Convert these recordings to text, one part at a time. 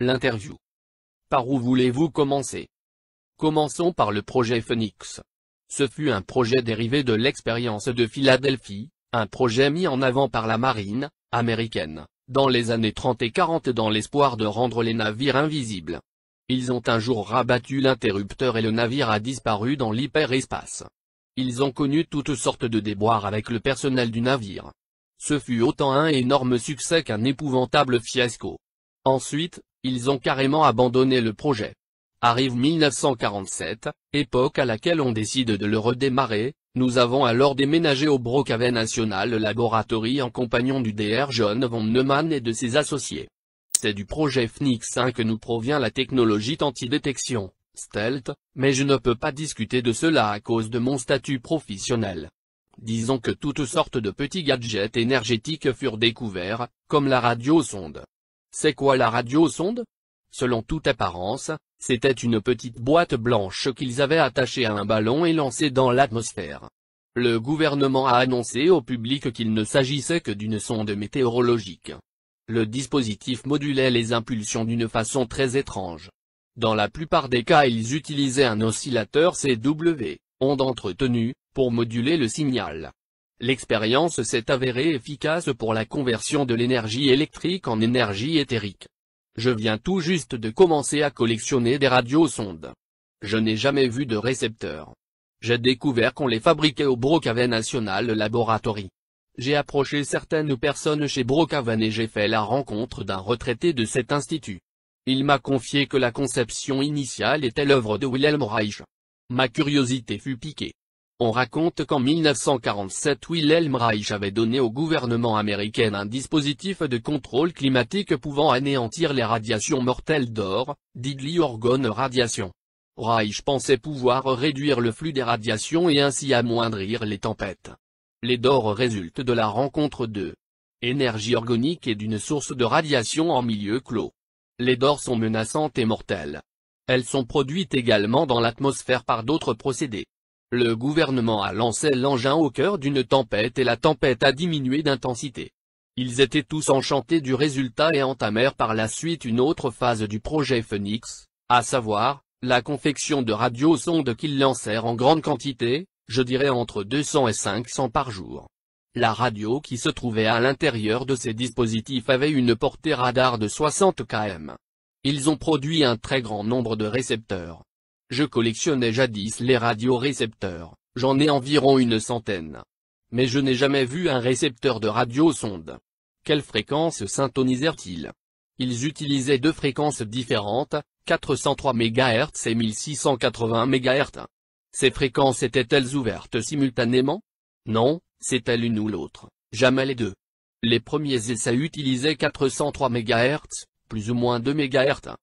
L'interview. Par où voulez-vous commencer Commençons par le projet Phoenix. Ce fut un projet dérivé de l'expérience de Philadelphie, un projet mis en avant par la marine, américaine, dans les années 30 et 40 dans l'espoir de rendre les navires invisibles. Ils ont un jour rabattu l'interrupteur et le navire a disparu dans l'hyperespace. Ils ont connu toutes sortes de déboires avec le personnel du navire. Ce fut autant un énorme succès qu'un épouvantable fiasco. Ensuite, ils ont carrément abandonné le projet. Arrive 1947, époque à laquelle on décide de le redémarrer, nous avons alors déménagé au Brocavet National Laboratory en compagnon du DR John von Neumann et de ses associés. C'est du projet FNIC 5 que nous provient la technologie d'antidétection, stealth, mais je ne peux pas discuter de cela à cause de mon statut professionnel. Disons que toutes sortes de petits gadgets énergétiques furent découverts, comme la radio-sonde. C'est quoi la radio-sonde Selon toute apparence, c'était une petite boîte blanche qu'ils avaient attachée à un ballon et lancée dans l'atmosphère. Le gouvernement a annoncé au public qu'il ne s'agissait que d'une sonde météorologique. Le dispositif modulait les impulsions d'une façon très étrange. Dans la plupart des cas ils utilisaient un oscillateur CW, onde entretenue, pour moduler le signal. L'expérience s'est avérée efficace pour la conversion de l'énergie électrique en énergie éthérique. Je viens tout juste de commencer à collectionner des radiosondes. Je n'ai jamais vu de récepteurs. J'ai découvert qu'on les fabriquait au Brookhaven National Laboratory. J'ai approché certaines personnes chez Brookhaven et j'ai fait la rencontre d'un retraité de cet institut. Il m'a confié que la conception initiale était l'œuvre de Wilhelm Reich. Ma curiosité fut piquée. On raconte qu'en 1947 Wilhelm Reich avait donné au gouvernement américain un dispositif de contrôle climatique pouvant anéantir les radiations mortelles d'or, dit orgone radiation. Reich pensait pouvoir réduire le flux des radiations et ainsi amoindrir les tempêtes. Les d'or résultent de la rencontre de énergie organique et d'une source de radiation en milieu clos. Les d'or sont menaçantes et mortelles. Elles sont produites également dans l'atmosphère par d'autres procédés. Le gouvernement a lancé l'engin au cœur d'une tempête et la tempête a diminué d'intensité. Ils étaient tous enchantés du résultat et entamèrent par la suite une autre phase du projet Phoenix, à savoir, la confection de radiosondes qu'ils lancèrent en grande quantité, je dirais entre 200 et 500 par jour. La radio qui se trouvait à l'intérieur de ces dispositifs avait une portée radar de 60 km. Ils ont produit un très grand nombre de récepteurs. Je collectionnais jadis les radiorécepteurs, j'en ai environ une centaine. Mais je n'ai jamais vu un récepteur de radiosonde. Quelles fréquences sintonisèrent ils Ils utilisaient deux fréquences différentes, 403 MHz et 1680 MHz. Ces fréquences étaient-elles ouvertes simultanément Non, c'était l'une ou l'autre, jamais les deux. Les premiers essais utilisaient 403 MHz, plus ou moins 2 MHz.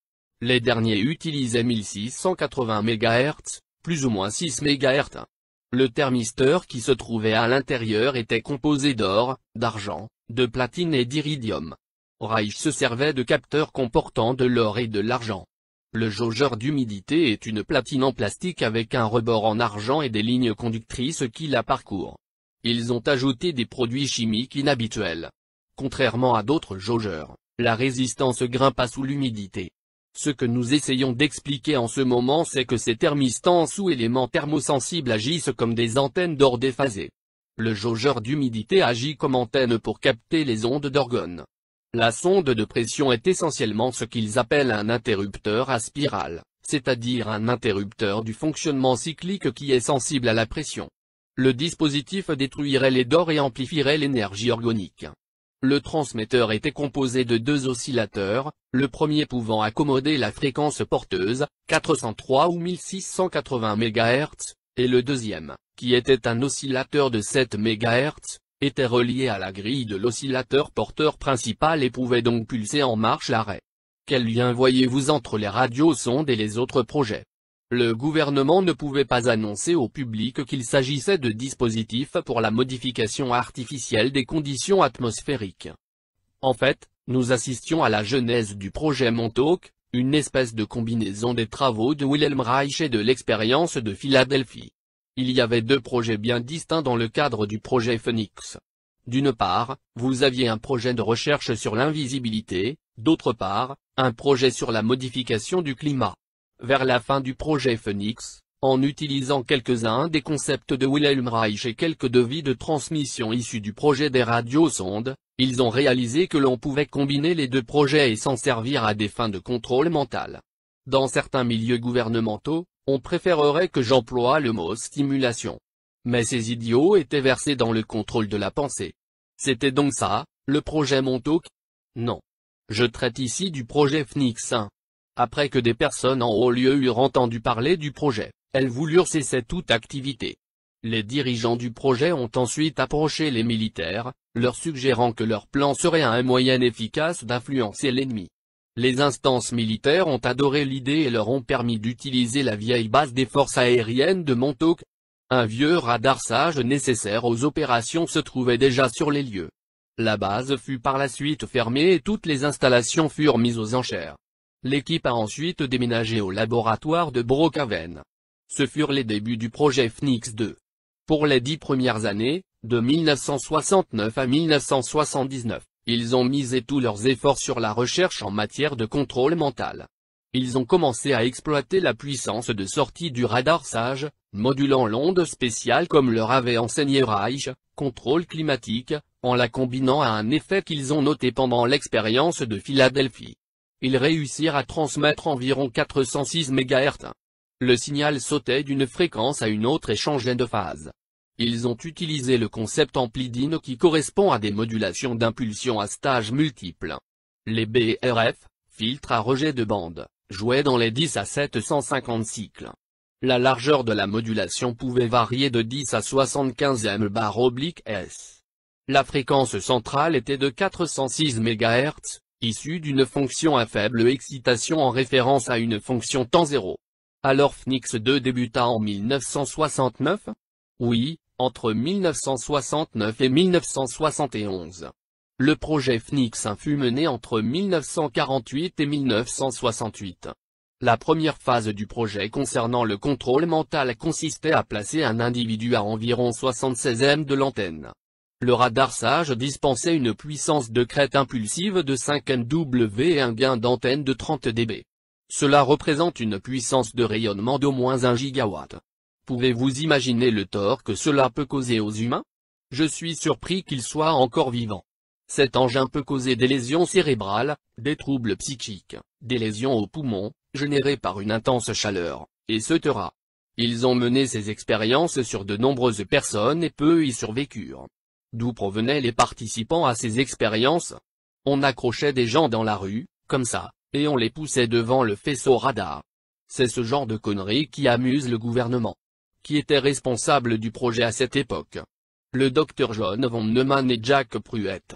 Les derniers utilisaient 1680 MHz, plus ou moins 6 MHz. Le thermistor qui se trouvait à l'intérieur était composé d'or, d'argent, de platine et d'iridium. Reich se servait de capteurs comportant de l'or et de l'argent. Le jaugeur d'humidité est une platine en plastique avec un rebord en argent et des lignes conductrices qui la parcourent. Ils ont ajouté des produits chimiques inhabituels. Contrairement à d'autres jaugeurs, la résistance grimpa sous l'humidité. Ce que nous essayons d'expliquer en ce moment c'est que ces thermistances ou éléments thermosensibles agissent comme des antennes d'or déphasées. Le jaugeur d'humidité agit comme antenne pour capter les ondes d'orgone. La sonde de pression est essentiellement ce qu'ils appellent un interrupteur à spirale, c'est-à-dire un interrupteur du fonctionnement cyclique qui est sensible à la pression. Le dispositif détruirait les dors et amplifierait l'énergie organique. Le transmetteur était composé de deux oscillateurs, le premier pouvant accommoder la fréquence porteuse, 403 ou 1680 MHz, et le deuxième, qui était un oscillateur de 7 MHz, était relié à la grille de l'oscillateur porteur principal et pouvait donc pulser en marche l'arrêt. Quel lien voyez-vous entre les radiosondes et les autres projets le gouvernement ne pouvait pas annoncer au public qu'il s'agissait de dispositifs pour la modification artificielle des conditions atmosphériques. En fait, nous assistions à la genèse du projet Montauk, une espèce de combinaison des travaux de Wilhelm Reich et de l'expérience de Philadelphie. Il y avait deux projets bien distincts dans le cadre du projet Phoenix. D'une part, vous aviez un projet de recherche sur l'invisibilité, d'autre part, un projet sur la modification du climat vers la fin du projet Phoenix, en utilisant quelques-uns des concepts de Wilhelm Reich et quelques devis de transmission issus du projet des radiosondes, ils ont réalisé que l'on pouvait combiner les deux projets et s'en servir à des fins de contrôle mental. Dans certains milieux gouvernementaux, on préférerait que j'emploie le mot stimulation. Mais ces idiots étaient versés dans le contrôle de la pensée. C'était donc ça, le projet Montauk Non. Je traite ici du projet Phoenix 1. Après que des personnes en haut lieu eurent entendu parler du projet, elles voulurent cesser toute activité. Les dirigeants du projet ont ensuite approché les militaires, leur suggérant que leur plan serait un moyen efficace d'influencer l'ennemi. Les instances militaires ont adoré l'idée et leur ont permis d'utiliser la vieille base des forces aériennes de Montauk. Un vieux radar sage nécessaire aux opérations se trouvait déjà sur les lieux. La base fut par la suite fermée et toutes les installations furent mises aux enchères. L'équipe a ensuite déménagé au laboratoire de Brookhaven. Ce furent les débuts du projet Phoenix 2. Pour les dix premières années, de 1969 à 1979, ils ont misé tous leurs efforts sur la recherche en matière de contrôle mental. Ils ont commencé à exploiter la puissance de sortie du radar SAGE, modulant l'onde spéciale comme leur avait enseigné Reich, contrôle climatique, en la combinant à un effet qu'ils ont noté pendant l'expérience de Philadelphie. Ils réussirent à transmettre environ 406 MHz. Le signal sautait d'une fréquence à une autre et changeait de phase. Ils ont utilisé le concept amplidine qui correspond à des modulations d'impulsion à stage multiples. Les BRF, filtres à rejet de bande, jouaient dans les 10 à 750 cycles. La largeur de la modulation pouvait varier de 10 à 75 m bar oblique S. La fréquence centrale était de 406 MHz, issu d'une fonction à faible excitation en référence à une fonction temps zéro. Alors Phoenix 2 débuta en 1969 Oui, entre 1969 et 1971. Le projet Phoenix 1 fut mené entre 1948 et 1968. La première phase du projet concernant le contrôle mental consistait à placer un individu à environ 76 m de l'antenne. Le radar Sage dispensait une puissance de crête impulsive de 5 MW et un gain d'antenne de 30 dB. Cela représente une puissance de rayonnement d'au moins 1 gigawatt. Pouvez-vous imaginer le tort que cela peut causer aux humains Je suis surpris qu'ils soient encore vivants. Cet engin peut causer des lésions cérébrales, des troubles psychiques, des lésions aux poumons, générées par une intense chaleur, et etc. Ils ont mené ces expériences sur de nombreuses personnes et peu y survécurent d'où provenaient les participants à ces expériences. On accrochait des gens dans la rue, comme ça, et on les poussait devant le faisceau radar. C'est ce genre de conneries qui amuse le gouvernement. Qui était responsable du projet à cette époque Le docteur John von Neumann et Jack Pruett.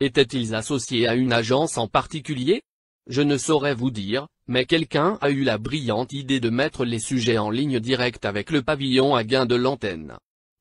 Étaient-ils associés à une agence en particulier Je ne saurais vous dire, mais quelqu'un a eu la brillante idée de mettre les sujets en ligne directe avec le pavillon à gain de l'antenne.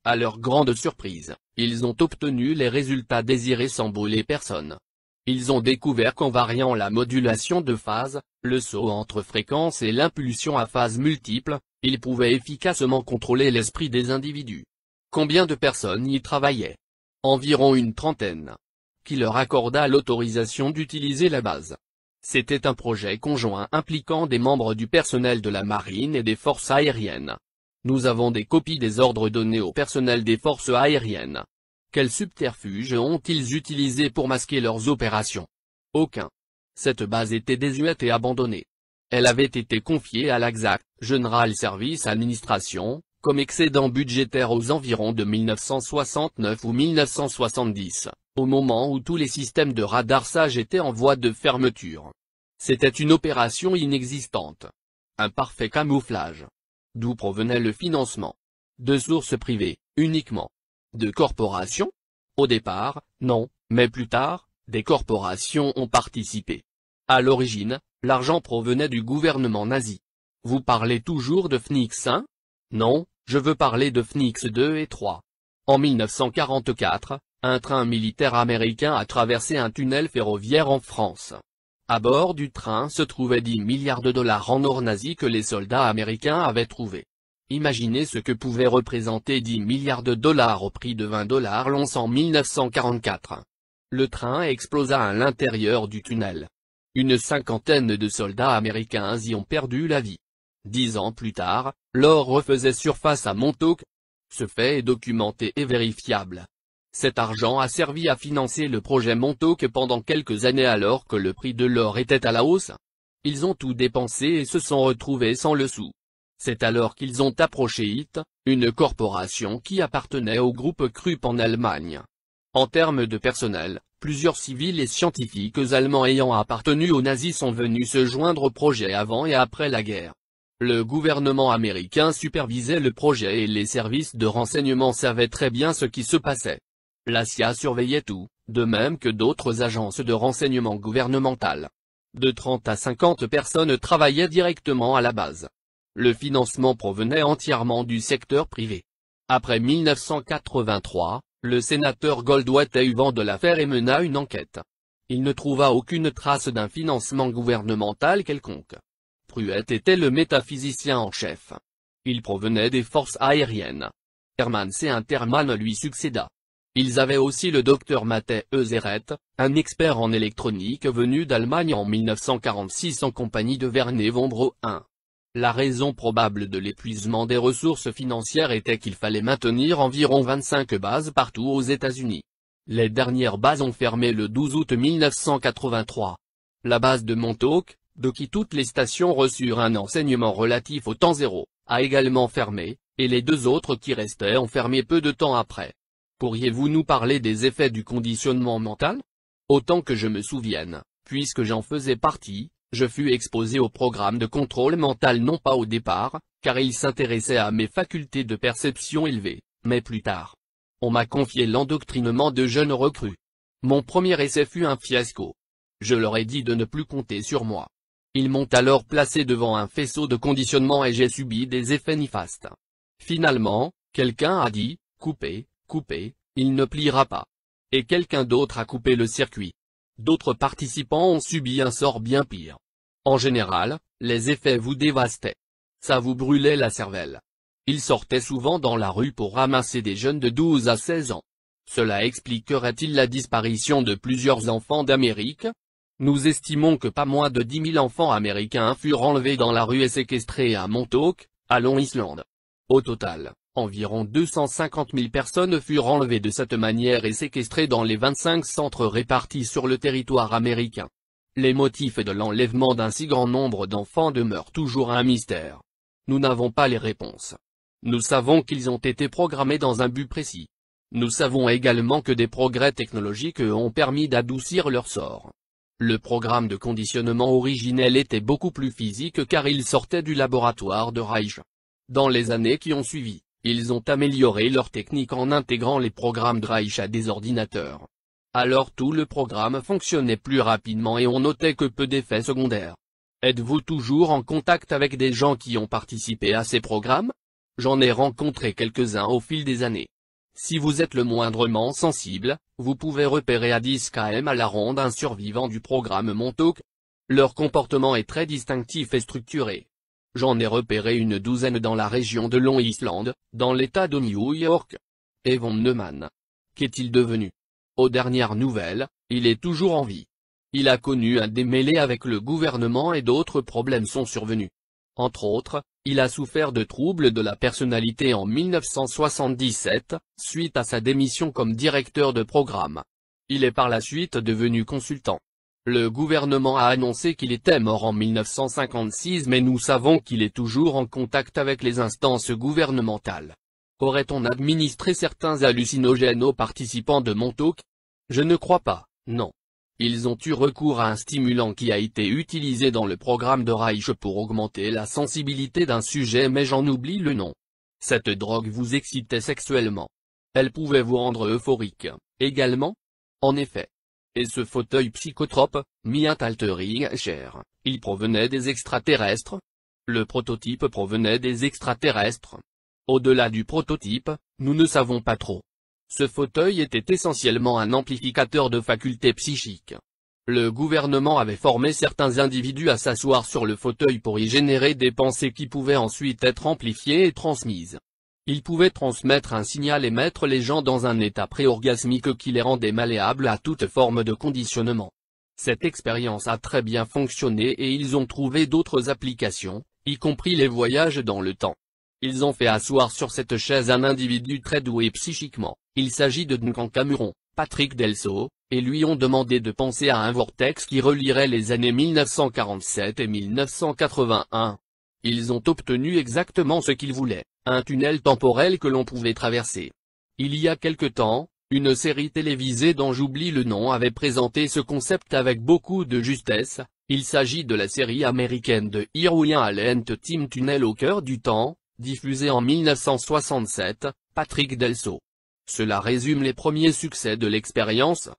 À leur grande surprise, ils ont obtenu les résultats désirés sans bouler personne. Ils ont découvert qu'en variant la modulation de phase, le saut entre fréquences et l'impulsion à phase multiple, ils pouvaient efficacement contrôler l'esprit des individus. Combien de personnes y travaillaient Environ une trentaine. Qui leur accorda l'autorisation d'utiliser la base. C'était un projet conjoint impliquant des membres du personnel de la marine et des forces aériennes. Nous avons des copies des ordres donnés au personnel des forces aériennes. Quels subterfuges ont-ils utilisés pour masquer leurs opérations Aucun. Cette base était désuète et abandonnée. Elle avait été confiée à l'AXAC, General Service Administration, comme excédent budgétaire aux environs de 1969 ou 1970, au moment où tous les systèmes de radarsage étaient en voie de fermeture. C'était une opération inexistante. Un parfait camouflage. D'où provenait le financement De sources privées, uniquement. De corporations Au départ, non, mais plus tard, des corporations ont participé. À l'origine, l'argent provenait du gouvernement nazi. Vous parlez toujours de Phoenix 1 hein Non, je veux parler de Phoenix 2 et 3. En 1944, un train militaire américain a traversé un tunnel ferroviaire en France. À bord du train se trouvaient 10 milliards de dollars en or nazi que les soldats américains avaient trouvé. Imaginez ce que pouvait représenter 10 milliards de dollars au prix de 20 dollars l'once en 1944. Le train explosa à l'intérieur du tunnel. Une cinquantaine de soldats américains y ont perdu la vie. Dix ans plus tard, l'or refaisait surface à Montauk. Ce fait est documenté et vérifiable. Cet argent a servi à financer le projet Montauk pendant quelques années alors que le prix de l'or était à la hausse. Ils ont tout dépensé et se sont retrouvés sans le sou. C'est alors qu'ils ont approché IT, une corporation qui appartenait au groupe Krupp en Allemagne. En termes de personnel, plusieurs civils et scientifiques allemands ayant appartenu aux nazis sont venus se joindre au projet avant et après la guerre. Le gouvernement américain supervisait le projet et les services de renseignement savaient très bien ce qui se passait la surveillait tout, de même que d'autres agences de renseignement gouvernementales. De 30 à 50 personnes travaillaient directement à la base. Le financement provenait entièrement du secteur privé. Après 1983, le sénateur Goldwater a eu vent de l'affaire et mena une enquête. Il ne trouva aucune trace d'un financement gouvernemental quelconque. Pruett était le métaphysicien en chef. Il provenait des forces aériennes. Herman C. Interman lui succéda. Ils avaient aussi le docteur Mattei Euseret, un expert en électronique venu d'Allemagne en 1946 en compagnie de vernet Vombro 1. La raison probable de l'épuisement des ressources financières était qu'il fallait maintenir environ 25 bases partout aux États-Unis. Les dernières bases ont fermé le 12 août 1983. La base de Montauk, de qui toutes les stations reçurent un enseignement relatif au temps zéro, a également fermé, et les deux autres qui restaient ont fermé peu de temps après. Pourriez-vous nous parler des effets du conditionnement mental Autant que je me souvienne, puisque j'en faisais partie, je fus exposé au programme de contrôle mental non pas au départ, car il s'intéressait à mes facultés de perception élevées, mais plus tard. On m'a confié l'endoctrinement de jeunes recrues. Mon premier essai fut un fiasco. Je leur ai dit de ne plus compter sur moi. Ils m'ont alors placé devant un faisceau de conditionnement et j'ai subi des effets néfastes. Finalement, quelqu'un a dit, coupé, coupé, il ne pliera pas. Et quelqu'un d'autre a coupé le circuit. D'autres participants ont subi un sort bien pire. En général, les effets vous dévastaient. Ça vous brûlait la cervelle. Ils sortaient souvent dans la rue pour ramasser des jeunes de 12 à 16 ans. Cela expliquerait-il la disparition de plusieurs enfants d'Amérique Nous estimons que pas moins de 10 000 enfants américains furent enlevés dans la rue et séquestrés à Montauk, à Long Island. Au total, Environ 250 000 personnes furent enlevées de cette manière et séquestrées dans les 25 centres répartis sur le territoire américain. Les motifs de l'enlèvement d'un si grand nombre d'enfants demeurent toujours un mystère. Nous n'avons pas les réponses. Nous savons qu'ils ont été programmés dans un but précis. Nous savons également que des progrès technologiques ont permis d'adoucir leur sort. Le programme de conditionnement originel était beaucoup plus physique car il sortait du laboratoire de Reich. Dans les années qui ont suivi, ils ont amélioré leur technique en intégrant les programmes Draich à des ordinateurs. Alors tout le programme fonctionnait plus rapidement et on notait que peu d'effets secondaires. Êtes-vous toujours en contact avec des gens qui ont participé à ces programmes J'en ai rencontré quelques-uns au fil des années. Si vous êtes le moindrement sensible, vous pouvez repérer à 10 km à la ronde un survivant du programme Montauk. Leur comportement est très distinctif et structuré. J'en ai repéré une douzaine dans la région de Long Island, dans l'État de New York. Von Neumann. Qu'est-il devenu Aux dernières nouvelles, il est toujours en vie. Il a connu un démêlé avec le gouvernement et d'autres problèmes sont survenus. Entre autres, il a souffert de troubles de la personnalité en 1977, suite à sa démission comme directeur de programme. Il est par la suite devenu consultant. Le gouvernement a annoncé qu'il était mort en 1956 mais nous savons qu'il est toujours en contact avec les instances gouvernementales. Aurait-on administré certains hallucinogènes aux participants de Montauk Je ne crois pas, non. Ils ont eu recours à un stimulant qui a été utilisé dans le programme de Reich pour augmenter la sensibilité d'un sujet mais j'en oublie le nom. Cette drogue vous excitait sexuellement. Elle pouvait vous rendre euphorique, également En effet, et ce fauteuil psychotrope, Mientaltering Altering cher, il provenait des extraterrestres Le prototype provenait des extraterrestres. Au-delà du prototype, nous ne savons pas trop. Ce fauteuil était essentiellement un amplificateur de facultés psychiques. Le gouvernement avait formé certains individus à s'asseoir sur le fauteuil pour y générer des pensées qui pouvaient ensuite être amplifiées et transmises. Ils pouvaient transmettre un signal et mettre les gens dans un état pré-orgasmique qui les rendait malléables à toute forme de conditionnement. Cette expérience a très bien fonctionné et ils ont trouvé d'autres applications, y compris les voyages dans le temps. Ils ont fait asseoir sur cette chaise un individu très doué psychiquement, il s'agit de Duncan Cameron, Patrick Delso, et lui ont demandé de penser à un vortex qui relierait les années 1947 et 1981. Ils ont obtenu exactement ce qu'ils voulaient un tunnel temporel que l'on pouvait traverser. Il y a quelque temps, une série télévisée dont j'oublie le nom avait présenté ce concept avec beaucoup de justesse, il s'agit de la série américaine de Irwin Allen Team Tunnel au cœur du temps, diffusée en 1967, Patrick Delso. Cela résume les premiers succès de l'expérience.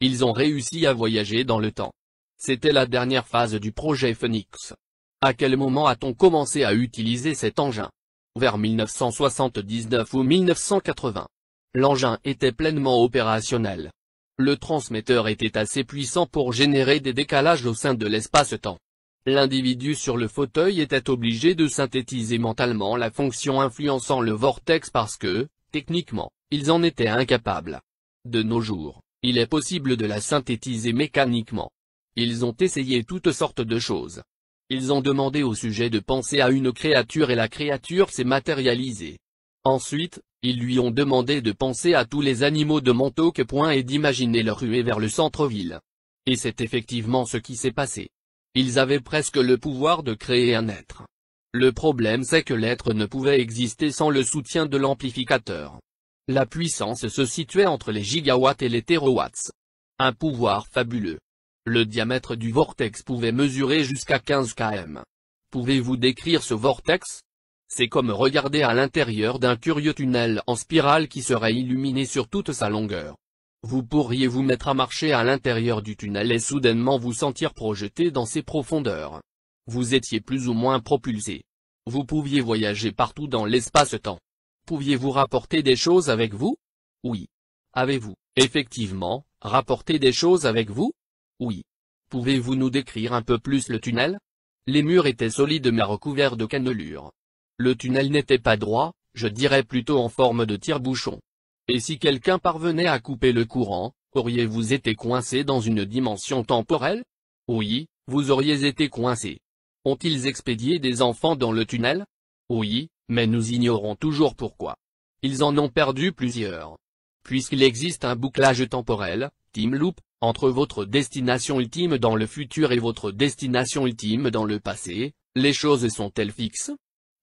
Ils ont réussi à voyager dans le temps. C'était la dernière phase du projet Phoenix. À quel moment a-t-on commencé à utiliser cet engin vers 1979 ou 1980. L'engin était pleinement opérationnel. Le transmetteur était assez puissant pour générer des décalages au sein de l'espace-temps. L'individu sur le fauteuil était obligé de synthétiser mentalement la fonction influençant le vortex parce que, techniquement, ils en étaient incapables. De nos jours, il est possible de la synthétiser mécaniquement. Ils ont essayé toutes sortes de choses, ils ont demandé au sujet de penser à une créature et la créature s'est matérialisée. Ensuite, ils lui ont demandé de penser à tous les animaux de Montauk et d'imaginer leur ruée vers le centre-ville. Et c'est effectivement ce qui s'est passé. Ils avaient presque le pouvoir de créer un être. Le problème c'est que l'être ne pouvait exister sans le soutien de l'amplificateur. La puissance se situait entre les gigawatts et les terawatts. Un pouvoir fabuleux. Le diamètre du vortex pouvait mesurer jusqu'à 15 km. Pouvez-vous décrire ce vortex C'est comme regarder à l'intérieur d'un curieux tunnel en spirale qui serait illuminé sur toute sa longueur. Vous pourriez vous mettre à marcher à l'intérieur du tunnel et soudainement vous sentir projeté dans ses profondeurs. Vous étiez plus ou moins propulsé. Vous pouviez voyager partout dans l'espace-temps. Pouviez-vous rapporter des choses avec vous Oui. Avez-vous, effectivement, rapporté des choses avec vous oui. Pouvez-vous nous décrire un peu plus le tunnel Les murs étaient solides mais recouverts de cannelures. Le tunnel n'était pas droit, je dirais plutôt en forme de tire-bouchon. Et si quelqu'un parvenait à couper le courant, auriez-vous été coincé dans une dimension temporelle Oui, vous auriez été coincé. Ont-ils expédié des enfants dans le tunnel Oui, mais nous ignorons toujours pourquoi. Ils en ont perdu plusieurs. Puisqu'il existe un bouclage temporel, Tim Loop, entre votre destination ultime dans le futur et votre destination ultime dans le passé, les choses sont-elles fixes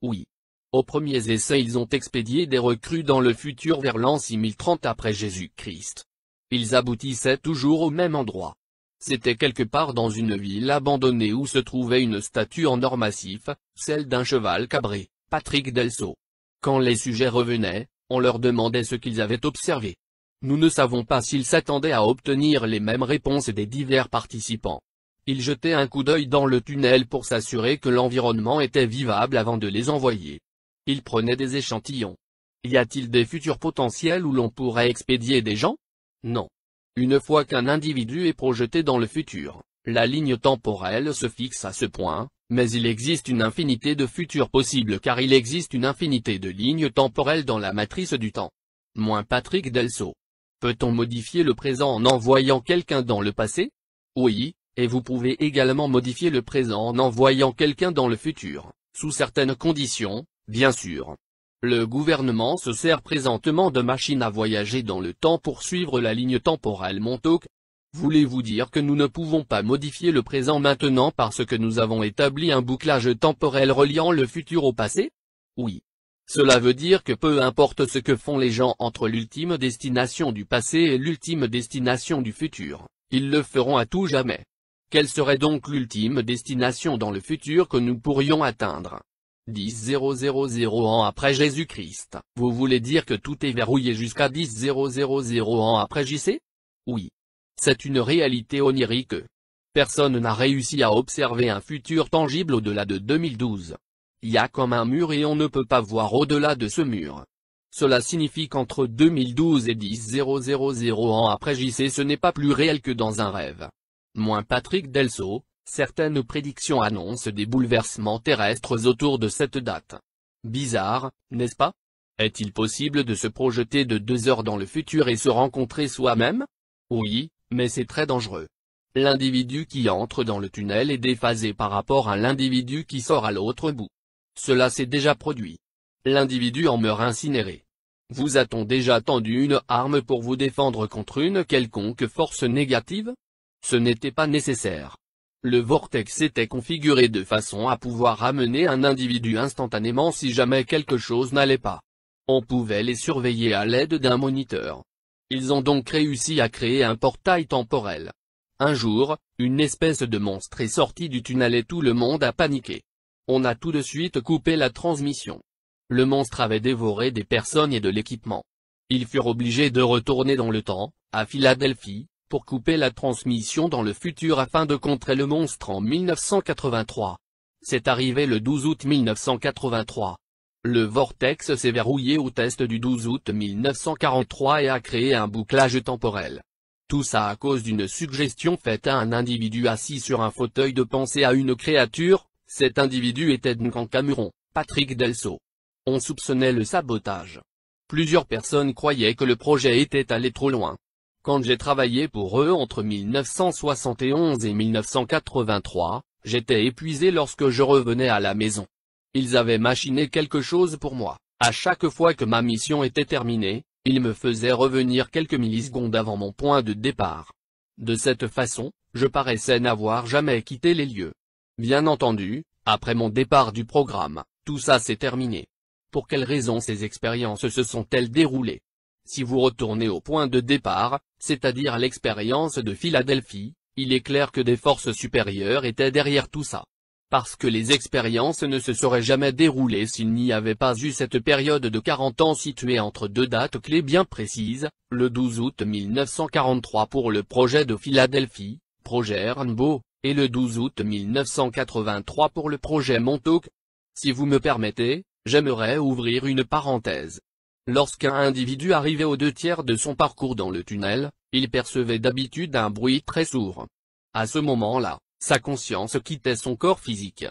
Oui. Aux premiers essais ils ont expédié des recrues dans le futur vers l'an 6030 après Jésus-Christ. Ils aboutissaient toujours au même endroit. C'était quelque part dans une ville abandonnée où se trouvait une statue en or massif, celle d'un cheval cabré, Patrick Delso. Quand les sujets revenaient, on leur demandait ce qu'ils avaient observé. Nous ne savons pas s'ils s'attendaient à obtenir les mêmes réponses des divers participants. Ils jetaient un coup d'œil dans le tunnel pour s'assurer que l'environnement était vivable avant de les envoyer. Ils prenaient des échantillons. Y a-t-il des futurs potentiels où l'on pourrait expédier des gens Non. Une fois qu'un individu est projeté dans le futur, la ligne temporelle se fixe à ce point, mais il existe une infinité de futurs possibles car il existe une infinité de lignes temporelles dans la matrice du temps. Moins Patrick Delso. Peut-on modifier le présent en envoyant quelqu'un dans le passé Oui, et vous pouvez également modifier le présent en envoyant quelqu'un dans le futur, sous certaines conditions, bien sûr. Le gouvernement se sert présentement de machines à voyager dans le temps pour suivre la ligne temporelle Montauk. Voulez-vous dire que nous ne pouvons pas modifier le présent maintenant parce que nous avons établi un bouclage temporel reliant le futur au passé Oui, cela veut dire que peu importe ce que font les gens entre l'ultime destination du passé et l'ultime destination du futur, ils le feront à tout jamais. Quelle serait donc l'ultime destination dans le futur que nous pourrions atteindre 000 ans après Jésus-Christ. Vous voulez dire que tout est verrouillé jusqu'à 000 ans après JC Oui. C'est une réalité onirique. Personne n'a réussi à observer un futur tangible au-delà de 2012 il y a comme un mur et on ne peut pas voir au-delà de ce mur. Cela signifie qu'entre 2012 et 10 000 ans après JC ce n'est pas plus réel que dans un rêve. Moins Patrick Delso, certaines prédictions annoncent des bouleversements terrestres autour de cette date. Bizarre, n'est-ce pas Est-il possible de se projeter de deux heures dans le futur et se rencontrer soi-même Oui, mais c'est très dangereux. L'individu qui entre dans le tunnel est déphasé par rapport à l'individu qui sort à l'autre bout. Cela s'est déjà produit. L'individu en meurt incinéré. Vous a-t-on déjà tendu une arme pour vous défendre contre une quelconque force négative Ce n'était pas nécessaire. Le vortex était configuré de façon à pouvoir amener un individu instantanément si jamais quelque chose n'allait pas. On pouvait les surveiller à l'aide d'un moniteur. Ils ont donc réussi à créer un portail temporel. Un jour, une espèce de monstre est sorti du tunnel et tout le monde a paniqué. On a tout de suite coupé la transmission. Le monstre avait dévoré des personnes et de l'équipement. Ils furent obligés de retourner dans le temps, à Philadelphie, pour couper la transmission dans le futur afin de contrer le monstre en 1983. C'est arrivé le 12 août 1983. Le vortex s'est verrouillé au test du 12 août 1943 et a créé un bouclage temporel. Tout ça à cause d'une suggestion faite à un individu assis sur un fauteuil de penser à une créature, cet individu était Duncan Cameron, Patrick Delso. On soupçonnait le sabotage. Plusieurs personnes croyaient que le projet était allé trop loin. Quand j'ai travaillé pour eux entre 1971 et 1983, j'étais épuisé lorsque je revenais à la maison. Ils avaient machiné quelque chose pour moi. À chaque fois que ma mission était terminée, ils me faisaient revenir quelques millisecondes avant mon point de départ. De cette façon, je paraissais n'avoir jamais quitté les lieux. Bien entendu, après mon départ du programme, tout ça s'est terminé. Pour quelles raisons ces expériences se sont-elles déroulées Si vous retournez au point de départ, c'est-à-dire l'expérience de Philadelphie, il est clair que des forces supérieures étaient derrière tout ça. Parce que les expériences ne se seraient jamais déroulées s'il n'y avait pas eu cette période de 40 ans située entre deux dates clés bien précises, le 12 août 1943 pour le projet de Philadelphie, projet et le 12 août 1983 pour le projet Montauk. Si vous me permettez, j'aimerais ouvrir une parenthèse. Lorsqu'un individu arrivait aux deux tiers de son parcours dans le tunnel, il percevait d'habitude un bruit très sourd. À ce moment-là, sa conscience quittait son corps physique.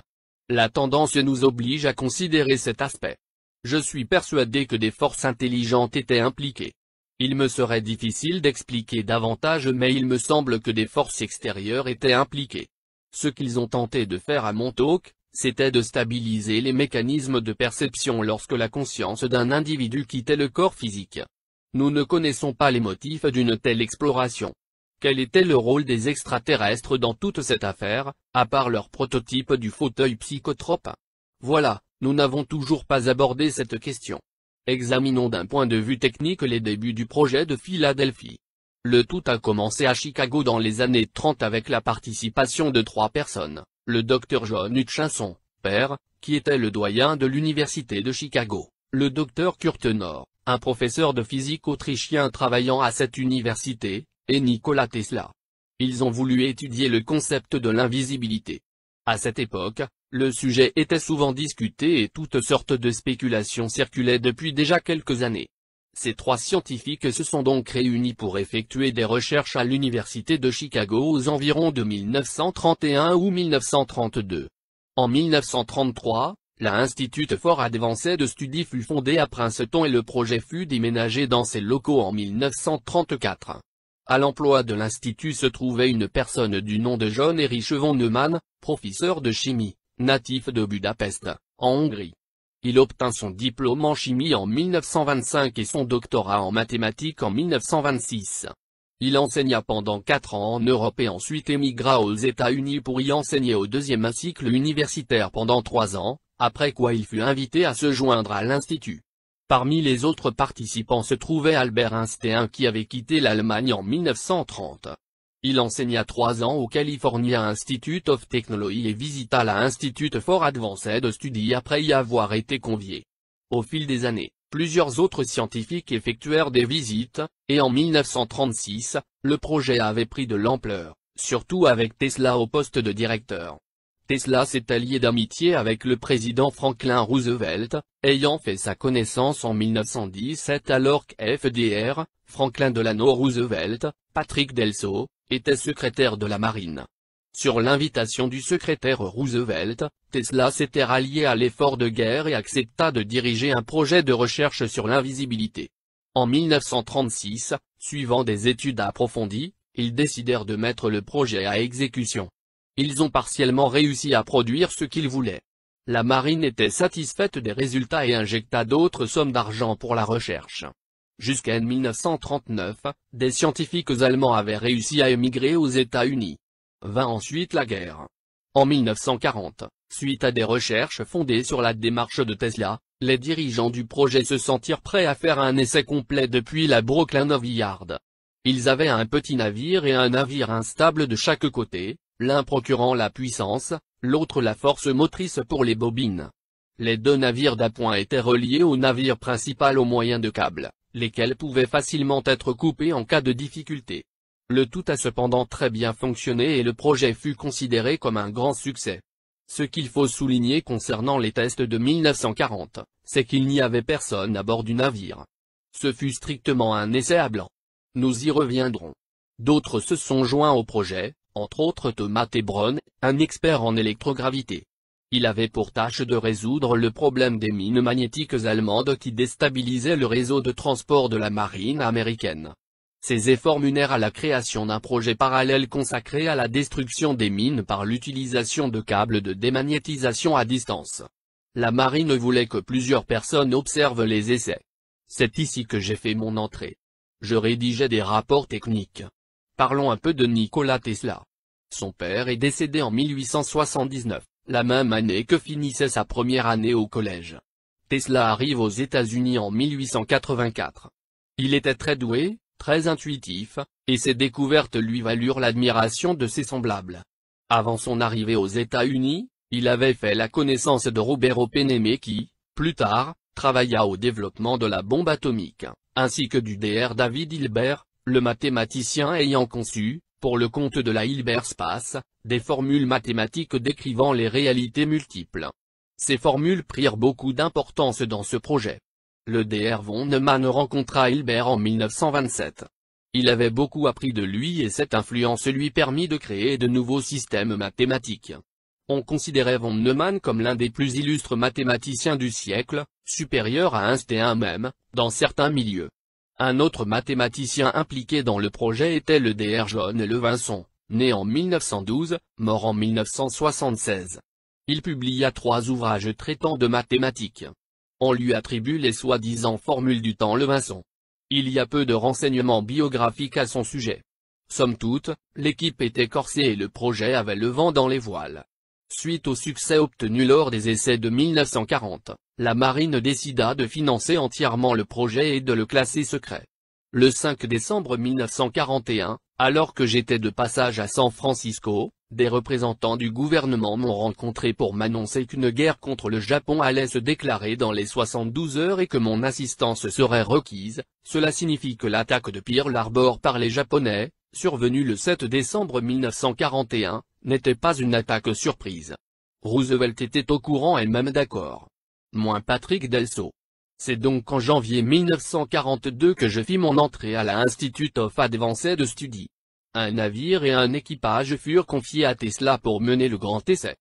La tendance nous oblige à considérer cet aspect. Je suis persuadé que des forces intelligentes étaient impliquées. Il me serait difficile d'expliquer davantage mais il me semble que des forces extérieures étaient impliquées. Ce qu'ils ont tenté de faire à Montauk, c'était de stabiliser les mécanismes de perception lorsque la conscience d'un individu quittait le corps physique. Nous ne connaissons pas les motifs d'une telle exploration. Quel était le rôle des extraterrestres dans toute cette affaire, à part leur prototype du fauteuil psychotrope Voilà, nous n'avons toujours pas abordé cette question. Examinons d'un point de vue technique les débuts du projet de Philadelphie. Le tout a commencé à Chicago dans les années 30 avec la participation de trois personnes, le docteur John Hutchinson, père, qui était le doyen de l'université de Chicago, le docteur Kurt Nord, un professeur de physique autrichien travaillant à cette université, et Nikola Tesla. Ils ont voulu étudier le concept de l'invisibilité. À cette époque, le sujet était souvent discuté et toutes sortes de spéculations circulaient depuis déjà quelques années. Ces trois scientifiques se sont donc réunis pour effectuer des recherches à l'université de Chicago aux environs de 1931 ou 1932. En 1933, l'Institut Fort Advanced de Study fut fondé à Princeton et le projet fut déménagé dans ses locaux en 1934. À l'emploi de l'Institut se trouvait une personne du nom de John Erich Von Neumann, professeur de chimie natif de Budapest, en Hongrie. Il obtint son diplôme en chimie en 1925 et son doctorat en mathématiques en 1926. Il enseigna pendant quatre ans en Europe et ensuite émigra aux États-Unis pour y enseigner au deuxième cycle universitaire pendant trois ans, après quoi il fut invité à se joindre à l'Institut. Parmi les autres participants se trouvait Albert Einstein qui avait quitté l'Allemagne en 1930. Il enseigna trois ans au California Institute of Technology et visita la Institute for Advanced Study après y avoir été convié. Au fil des années, plusieurs autres scientifiques effectuèrent des visites, et en 1936, le projet avait pris de l'ampleur, surtout avec Tesla au poste de directeur. Tesla s'est allié d'amitié avec le président Franklin Roosevelt, ayant fait sa connaissance en 1917 alors fdR, Franklin Delano Roosevelt, Patrick Delso, était secrétaire de la Marine. Sur l'invitation du secrétaire Roosevelt, Tesla s'était rallié à l'effort de guerre et accepta de diriger un projet de recherche sur l'invisibilité. En 1936, suivant des études approfondies, ils décidèrent de mettre le projet à exécution. Ils ont partiellement réussi à produire ce qu'ils voulaient. La marine était satisfaite des résultats et injecta d'autres sommes d'argent pour la recherche. Jusqu'en 1939, des scientifiques allemands avaient réussi à émigrer aux États-Unis. Vint ensuite la guerre. En 1940, suite à des recherches fondées sur la démarche de Tesla, les dirigeants du projet se sentirent prêts à faire un essai complet depuis la Brooklyn Navy Yard. Ils avaient un petit navire et un navire instable de chaque côté, l'un procurant la puissance, l'autre la force motrice pour les bobines. Les deux navires d'appoint étaient reliés au navire principal au moyen de câbles lesquels pouvaient facilement être coupés en cas de difficulté. Le tout a cependant très bien fonctionné et le projet fut considéré comme un grand succès. Ce qu'il faut souligner concernant les tests de 1940, c'est qu'il n'y avait personne à bord du navire. Ce fut strictement un essai à blanc. Nous y reviendrons. D'autres se sont joints au projet, entre autres Thomas Tebron, un expert en électrogravité. Il avait pour tâche de résoudre le problème des mines magnétiques allemandes qui déstabilisaient le réseau de transport de la marine américaine. Ses efforts munèrent à la création d'un projet parallèle consacré à la destruction des mines par l'utilisation de câbles de démagnétisation à distance. La marine voulait que plusieurs personnes observent les essais. C'est ici que j'ai fait mon entrée. Je rédigeais des rapports techniques. Parlons un peu de Nikola Tesla. Son père est décédé en 1879 la même année que finissait sa première année au collège. Tesla arrive aux États-Unis en 1884. Il était très doué, très intuitif, et ses découvertes lui valurent l'admiration de ses semblables. Avant son arrivée aux États-Unis, il avait fait la connaissance de Robert Oppenheimer qui, plus tard, travailla au développement de la bombe atomique, ainsi que du DR David Hilbert, le mathématicien ayant conçu, pour le compte de la Hilbert Space, des formules mathématiques décrivant les réalités multiples. Ces formules prirent beaucoup d'importance dans ce projet. Le DR von Neumann rencontra Hilbert en 1927. Il avait beaucoup appris de lui et cette influence lui permit de créer de nouveaux systèmes mathématiques. On considérait von Neumann comme l'un des plus illustres mathématiciens du siècle, supérieur à Einstein même, dans certains milieux. Un autre mathématicien impliqué dans le projet était le Dr John Levinson, né en 1912, mort en 1976. Il publia trois ouvrages traitant de mathématiques. On lui attribue les soi-disant formules du temps Levinson. Il y a peu de renseignements biographiques à son sujet. Somme toute, l'équipe était corsée et le projet avait le vent dans les voiles. Suite au succès obtenu lors des essais de 1940, la marine décida de financer entièrement le projet et de le classer secret. Le 5 décembre 1941, alors que j'étais de passage à San Francisco, des représentants du gouvernement m'ont rencontré pour m'annoncer qu'une guerre contre le Japon allait se déclarer dans les 72 heures et que mon assistance serait requise, cela signifie que l'attaque de Pearl Harbor par les Japonais, survenue le 7 décembre 1941, n'était pas une attaque surprise. Roosevelt était au courant et même d'accord. Moins Patrick Delso. C'est donc en janvier 1942 que je fis mon entrée à la Institute of Advanced Study. Un navire et un équipage furent confiés à Tesla pour mener le grand essai.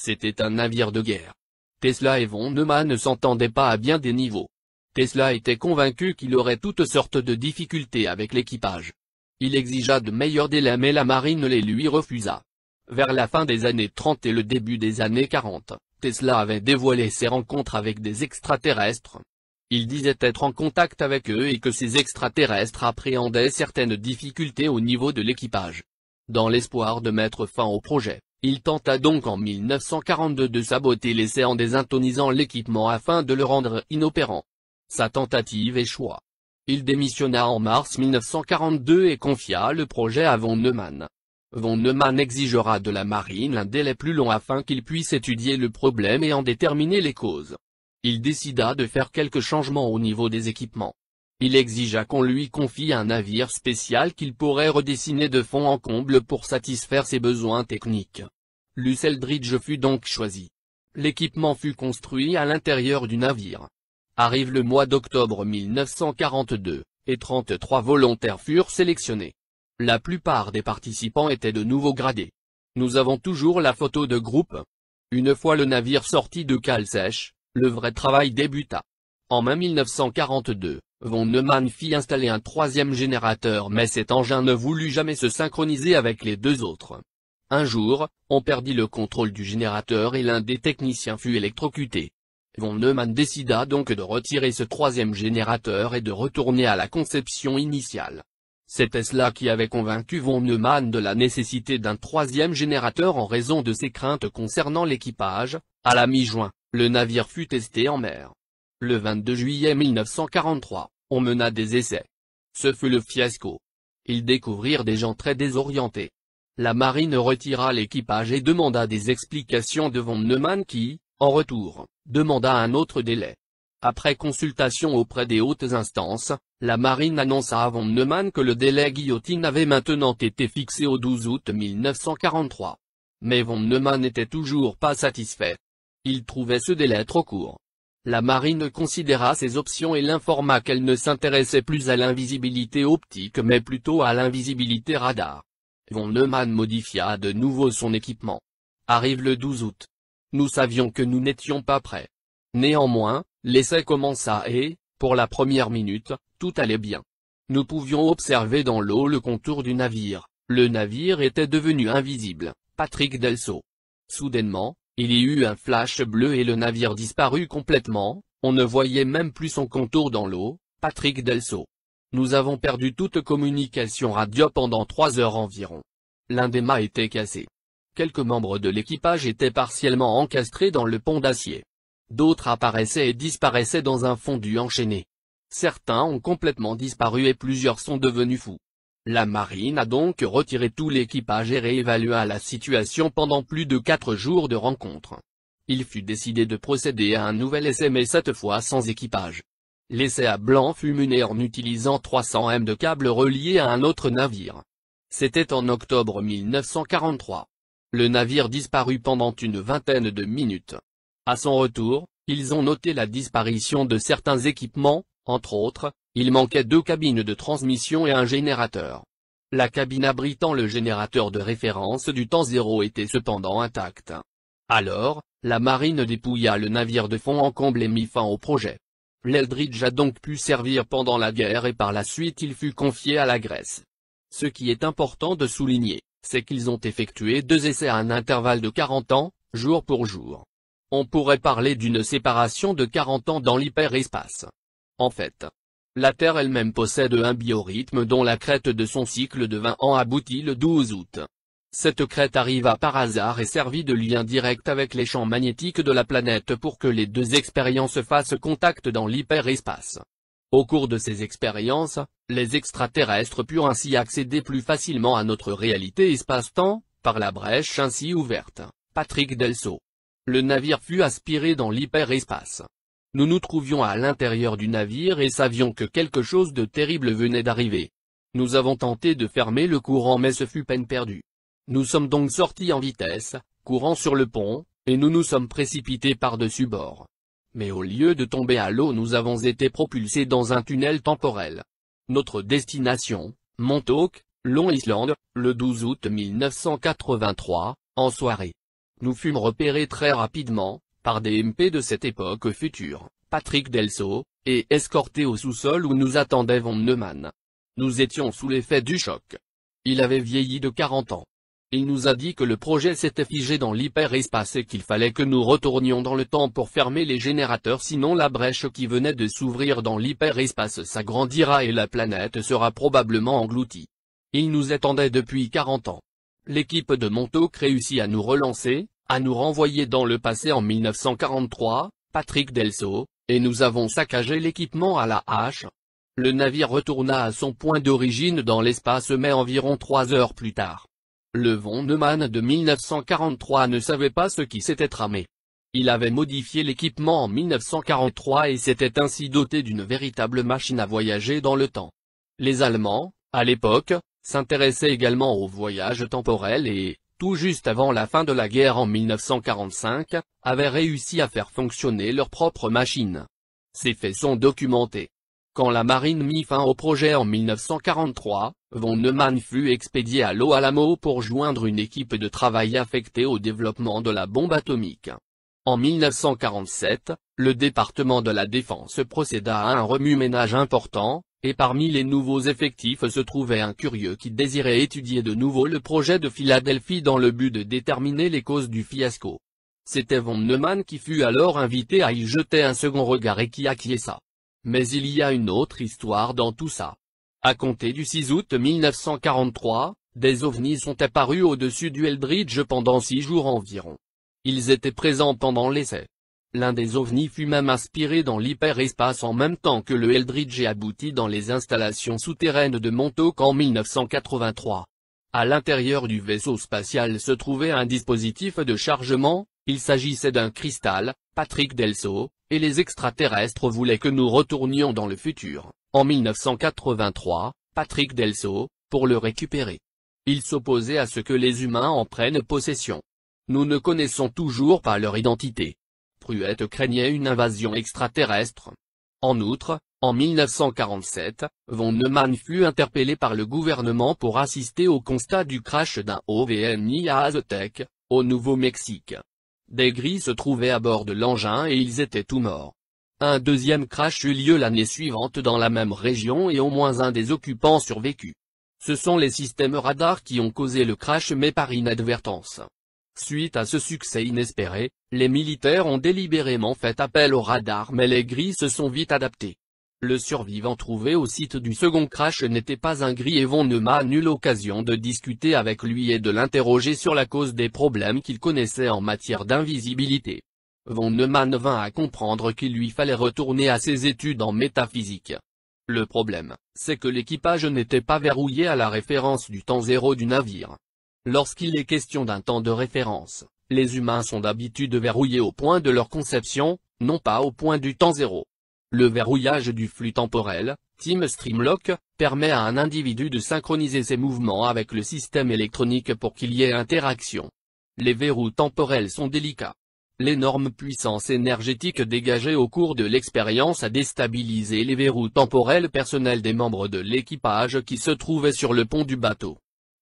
C'était un navire de guerre. Tesla et Von Neumann ne s'entendaient pas à bien des niveaux. Tesla était convaincu qu'il aurait toutes sortes de difficultés avec l'équipage. Il exigea de meilleurs délais mais la marine les lui refusa. Vers la fin des années 30 et le début des années 40, Tesla avait dévoilé ses rencontres avec des extraterrestres. Il disait être en contact avec eux et que ces extraterrestres appréhendaient certaines difficultés au niveau de l'équipage. Dans l'espoir de mettre fin au projet, il tenta donc en 1942 de saboter l'essai en désintonisant l'équipement afin de le rendre inopérant. Sa tentative échoua. Il démissionna en mars 1942 et confia le projet à von Neumann. Von Neumann exigera de la marine un délai plus long afin qu'il puisse étudier le problème et en déterminer les causes. Il décida de faire quelques changements au niveau des équipements. Il exigea qu'on lui confie un navire spécial qu'il pourrait redessiner de fond en comble pour satisfaire ses besoins techniques. L'Useldridge fut donc choisi. L'équipement fut construit à l'intérieur du navire. Arrive le mois d'octobre 1942, et 33 volontaires furent sélectionnés. La plupart des participants étaient de nouveau gradés. Nous avons toujours la photo de groupe. Une fois le navire sorti de cale sèche, le vrai travail débuta. En mai 1942, von Neumann fit installer un troisième générateur mais cet engin ne voulut jamais se synchroniser avec les deux autres. Un jour, on perdit le contrôle du générateur et l'un des techniciens fut électrocuté. Von Neumann décida donc de retirer ce troisième générateur et de retourner à la conception initiale. C'était cela qui avait convaincu von Neumann de la nécessité d'un troisième générateur en raison de ses craintes concernant l'équipage. À la mi-juin, le navire fut testé en mer. Le 22 juillet 1943, on mena des essais. Ce fut le fiasco. Ils découvrirent des gens très désorientés. La marine retira l'équipage et demanda des explications de von Neumann qui, en retour, demanda un autre délai. Après consultation auprès des hautes instances, la marine annonça à von Neumann que le délai guillotine avait maintenant été fixé au 12 août 1943. Mais von Neumann n'était toujours pas satisfait. Il trouvait ce délai trop court. La marine considéra ses options et l'informa qu'elle ne s'intéressait plus à l'invisibilité optique mais plutôt à l'invisibilité radar. Von Neumann modifia de nouveau son équipement. Arrive le 12 août. Nous savions que nous n'étions pas prêts. Néanmoins, L'essai commença et, pour la première minute, tout allait bien. Nous pouvions observer dans l'eau le contour du navire, le navire était devenu invisible, Patrick Delso. Soudainement, il y eut un flash bleu et le navire disparut complètement, on ne voyait même plus son contour dans l'eau, Patrick Delso. Nous avons perdu toute communication radio pendant trois heures environ. L'un des mâts était cassé. Quelques membres de l'équipage étaient partiellement encastrés dans le pont d'acier. D'autres apparaissaient et disparaissaient dans un fondu enchaîné. Certains ont complètement disparu et plusieurs sont devenus fous. La marine a donc retiré tout l'équipage et réévalua la situation pendant plus de quatre jours de rencontres. Il fut décidé de procéder à un nouvel essai mais e, cette fois sans équipage. L'essai à blanc fut mené en utilisant 300 M de câbles reliés à un autre navire. C'était en octobre 1943. Le navire disparut pendant une vingtaine de minutes. À son retour, ils ont noté la disparition de certains équipements, entre autres, il manquait deux cabines de transmission et un générateur. La cabine abritant le générateur de référence du temps zéro était cependant intacte. Alors, la marine dépouilla le navire de fond en comble et mit fin au projet. L'Eldridge a donc pu servir pendant la guerre et par la suite il fut confié à la Grèce. Ce qui est important de souligner, c'est qu'ils ont effectué deux essais à un intervalle de 40 ans, jour pour jour. On pourrait parler d'une séparation de 40 ans dans l'hyperespace. En fait, la Terre elle-même possède un biorhythme dont la crête de son cycle de 20 ans aboutit le 12 août. Cette crête arriva par hasard et servit de lien direct avec les champs magnétiques de la planète pour que les deux expériences fassent contact dans l'hyperespace. Au cours de ces expériences, les extraterrestres purent ainsi accéder plus facilement à notre réalité espace-temps, par la brèche ainsi ouverte. Patrick Delso le navire fut aspiré dans l'hyperespace. Nous nous trouvions à l'intérieur du navire et savions que quelque chose de terrible venait d'arriver. Nous avons tenté de fermer le courant mais ce fut peine perdue. Nous sommes donc sortis en vitesse, courant sur le pont, et nous nous sommes précipités par-dessus bord. Mais au lieu de tomber à l'eau nous avons été propulsés dans un tunnel temporel. Notre destination, Montauk, Long Island, le 12 août 1983, en soirée nous fûmes repérés très rapidement, par des MP de cette époque future, Patrick Delso, et escortés au sous-sol où nous attendait Von Neumann. Nous étions sous l'effet du choc. Il avait vieilli de 40 ans. Il nous a dit que le projet s'était figé dans l'hyperespace et qu'il fallait que nous retournions dans le temps pour fermer les générateurs sinon la brèche qui venait de s'ouvrir dans l'hyperespace s'agrandira et la planète sera probablement engloutie. Il nous attendait depuis 40 ans l'équipe de Montauk réussit à nous relancer, à nous renvoyer dans le passé en 1943, Patrick Delso, et nous avons saccagé l'équipement à la hache. Le navire retourna à son point d'origine dans l'espace mais environ trois heures plus tard. Le von Neumann de 1943 ne savait pas ce qui s'était tramé. Il avait modifié l'équipement en 1943 et s'était ainsi doté d'une véritable machine à voyager dans le temps. Les Allemands, à l'époque, s'intéressait également aux voyages temporels et, tout juste avant la fin de la guerre en 1945, avaient réussi à faire fonctionner leur propre machine. Ces faits sont documentés. Quand la marine mit fin au projet en 1943, von Neumann fut expédié à Los pour joindre une équipe de travail affectée au développement de la bombe atomique. En 1947, le département de la Défense procéda à un remue-ménage important, et parmi les nouveaux effectifs se trouvait un curieux qui désirait étudier de nouveau le projet de Philadelphie dans le but de déterminer les causes du fiasco. C'était Von Neumann qui fut alors invité à y jeter un second regard et qui acquiesça. Mais il y a une autre histoire dans tout ça. À compter du 6 août 1943, des ovnis sont apparus au-dessus du Eldridge pendant six jours environ. Ils étaient présents pendant l'essai. L'un des ovnis fut même inspiré dans l'hyperespace en même temps que le Eldridge et aboutit dans les installations souterraines de Montauk en 1983. À l'intérieur du vaisseau spatial se trouvait un dispositif de chargement, il s'agissait d'un cristal, Patrick Delso, et les extraterrestres voulaient que nous retournions dans le futur, en 1983, Patrick Delso, pour le récupérer. Il s'opposait à ce que les humains en prennent possession. Nous ne connaissons toujours pas leur identité. Pruett craignait une invasion extraterrestre. En outre, en 1947, von Neumann fut interpellé par le gouvernement pour assister au constat du crash d'un OVNI à Aztec, au Nouveau-Mexique. Des gris se trouvaient à bord de l'engin et ils étaient tous morts. Un deuxième crash eut lieu l'année suivante dans la même région et au moins un des occupants survécut. Ce sont les systèmes radars qui ont causé le crash mais par inadvertance. Suite à ce succès inespéré, les militaires ont délibérément fait appel au radar mais les gris se sont vite adaptés. Le survivant trouvé au site du second crash n'était pas un gris et Von Neumann nulle l'occasion de discuter avec lui et de l'interroger sur la cause des problèmes qu'il connaissait en matière d'invisibilité. Von Neumann vint à comprendre qu'il lui fallait retourner à ses études en métaphysique. Le problème, c'est que l'équipage n'était pas verrouillé à la référence du temps zéro du navire. Lorsqu'il est question d'un temps de référence, les humains sont d'habitude verrouillés au point de leur conception, non pas au point du temps zéro. Le verrouillage du flux temporel, Team Streamlock, permet à un individu de synchroniser ses mouvements avec le système électronique pour qu'il y ait interaction. Les verrous temporels sont délicats. L'énorme puissance énergétique dégagée au cours de l'expérience a déstabilisé les verrous temporels personnels des membres de l'équipage qui se trouvaient sur le pont du bateau.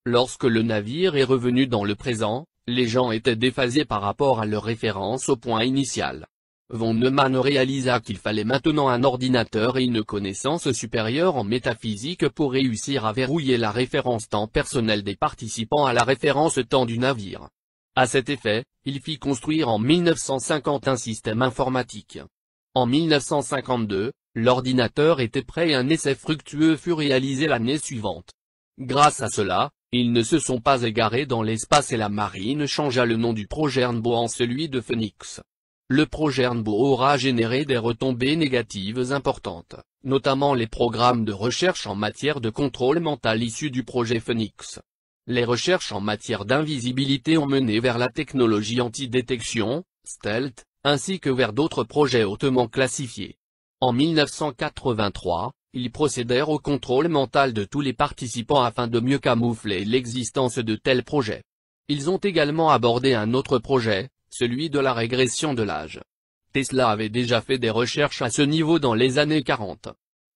Lorsque le navire est revenu dans le présent, les gens étaient déphasés par rapport à leur référence au point initial. Von Neumann réalisa qu'il fallait maintenant un ordinateur et une connaissance supérieure en métaphysique pour réussir à verrouiller la référence temps personnelle des participants à la référence temps du navire. À cet effet, il fit construire en 1950 un système informatique. En 1952, l'ordinateur était prêt et un essai fructueux fut réalisé l'année suivante. Grâce à cela, ils ne se sont pas égarés dans l'espace et la marine changea le nom du projet hernebeau en celui de Phoenix. Le projet hernebeau aura généré des retombées négatives importantes, notamment les programmes de recherche en matière de contrôle mental issus du projet Phoenix. Les recherches en matière d'invisibilité ont mené vers la technologie anti-détection, stealth, ainsi que vers d'autres projets hautement classifiés. En 1983, ils procédèrent au contrôle mental de tous les participants afin de mieux camoufler l'existence de tels projets. Ils ont également abordé un autre projet, celui de la régression de l'âge. Tesla avait déjà fait des recherches à ce niveau dans les années 40.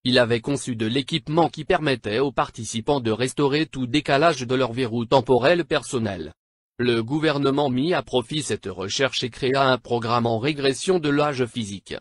Il avait conçu de l'équipement qui permettait aux participants de restaurer tout décalage de leur verrou temporel personnel. Le gouvernement mit à profit cette recherche et créa un programme en régression de l'âge physique.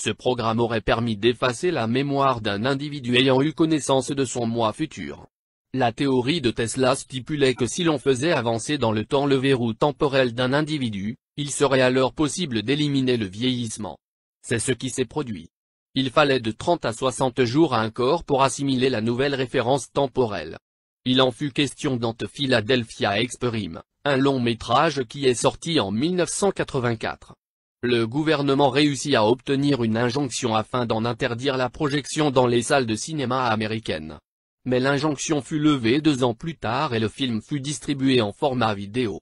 Ce programme aurait permis d'effacer la mémoire d'un individu ayant eu connaissance de son moi futur. La théorie de Tesla stipulait que si l'on faisait avancer dans le temps le verrou temporel d'un individu, il serait alors possible d'éliminer le vieillissement. C'est ce qui s'est produit. Il fallait de 30 à 60 jours à un corps pour assimiler la nouvelle référence temporelle. Il en fut question dans The Philadelphia Experiment, un long métrage qui est sorti en 1984 le gouvernement réussit à obtenir une injonction afin d'en interdire la projection dans les salles de cinéma américaines. Mais l'injonction fut levée deux ans plus tard et le film fut distribué en format vidéo.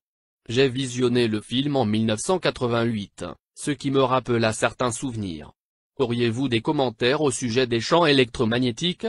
J'ai visionné le film en 1988, ce qui me rappela certains souvenirs. Auriez-vous des commentaires au sujet des champs électromagnétiques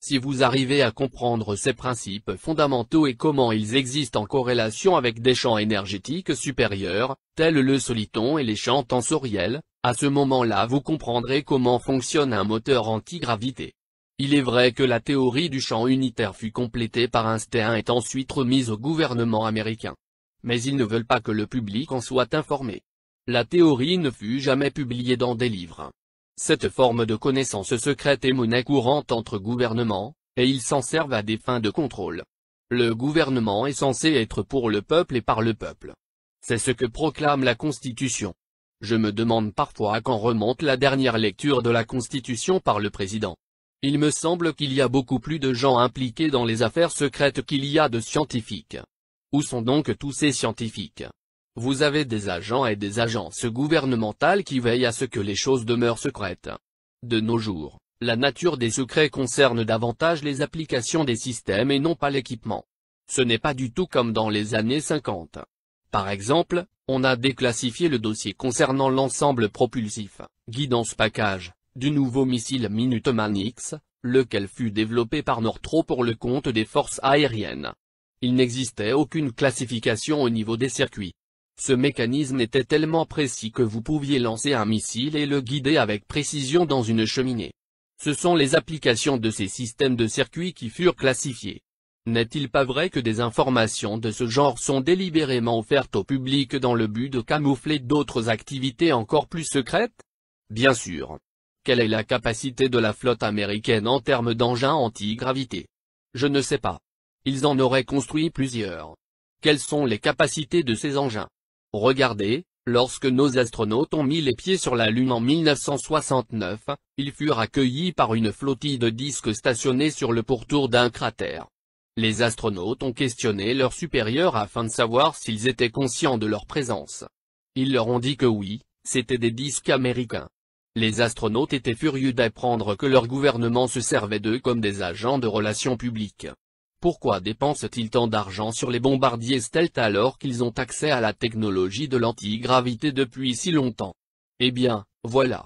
si vous arrivez à comprendre ces principes fondamentaux et comment ils existent en corrélation avec des champs énergétiques supérieurs, tels le soliton et les champs tensoriels, à ce moment-là vous comprendrez comment fonctionne un moteur antigravité. Il est vrai que la théorie du champ unitaire fut complétée par Einstein et ensuite remise au gouvernement américain. Mais ils ne veulent pas que le public en soit informé. La théorie ne fut jamais publiée dans des livres. Cette forme de connaissance secrète est monnaie courante entre gouvernements, et ils s'en servent à des fins de contrôle. Le gouvernement est censé être pour le peuple et par le peuple. C'est ce que proclame la Constitution. Je me demande parfois à quand remonte la dernière lecture de la Constitution par le président. Il me semble qu'il y a beaucoup plus de gens impliqués dans les affaires secrètes qu'il y a de scientifiques. Où sont donc tous ces scientifiques vous avez des agents et des agences gouvernementales qui veillent à ce que les choses demeurent secrètes. De nos jours, la nature des secrets concerne davantage les applications des systèmes et non pas l'équipement. Ce n'est pas du tout comme dans les années 50. Par exemple, on a déclassifié le dossier concernant l'ensemble propulsif, guidance package, du nouveau missile Minuteman X, lequel fut développé par Northrop pour le compte des forces aériennes. Il n'existait aucune classification au niveau des circuits. Ce mécanisme était tellement précis que vous pouviez lancer un missile et le guider avec précision dans une cheminée. Ce sont les applications de ces systèmes de circuits qui furent classifiées. N'est-il pas vrai que des informations de ce genre sont délibérément offertes au public dans le but de camoufler d'autres activités encore plus secrètes Bien sûr. Quelle est la capacité de la flotte américaine en termes d'engins anti-gravité Je ne sais pas. Ils en auraient construit plusieurs. Quelles sont les capacités de ces engins Regardez, lorsque nos astronautes ont mis les pieds sur la Lune en 1969, ils furent accueillis par une flottille de disques stationnés sur le pourtour d'un cratère. Les astronautes ont questionné leurs supérieurs afin de savoir s'ils étaient conscients de leur présence. Ils leur ont dit que oui, c'était des disques américains. Les astronautes étaient furieux d'apprendre que leur gouvernement se servait d'eux comme des agents de relations publiques. Pourquoi dépensent-ils tant d'argent sur les bombardiers stealth alors qu'ils ont accès à la technologie de l'antigravité depuis si longtemps Eh bien, voilà.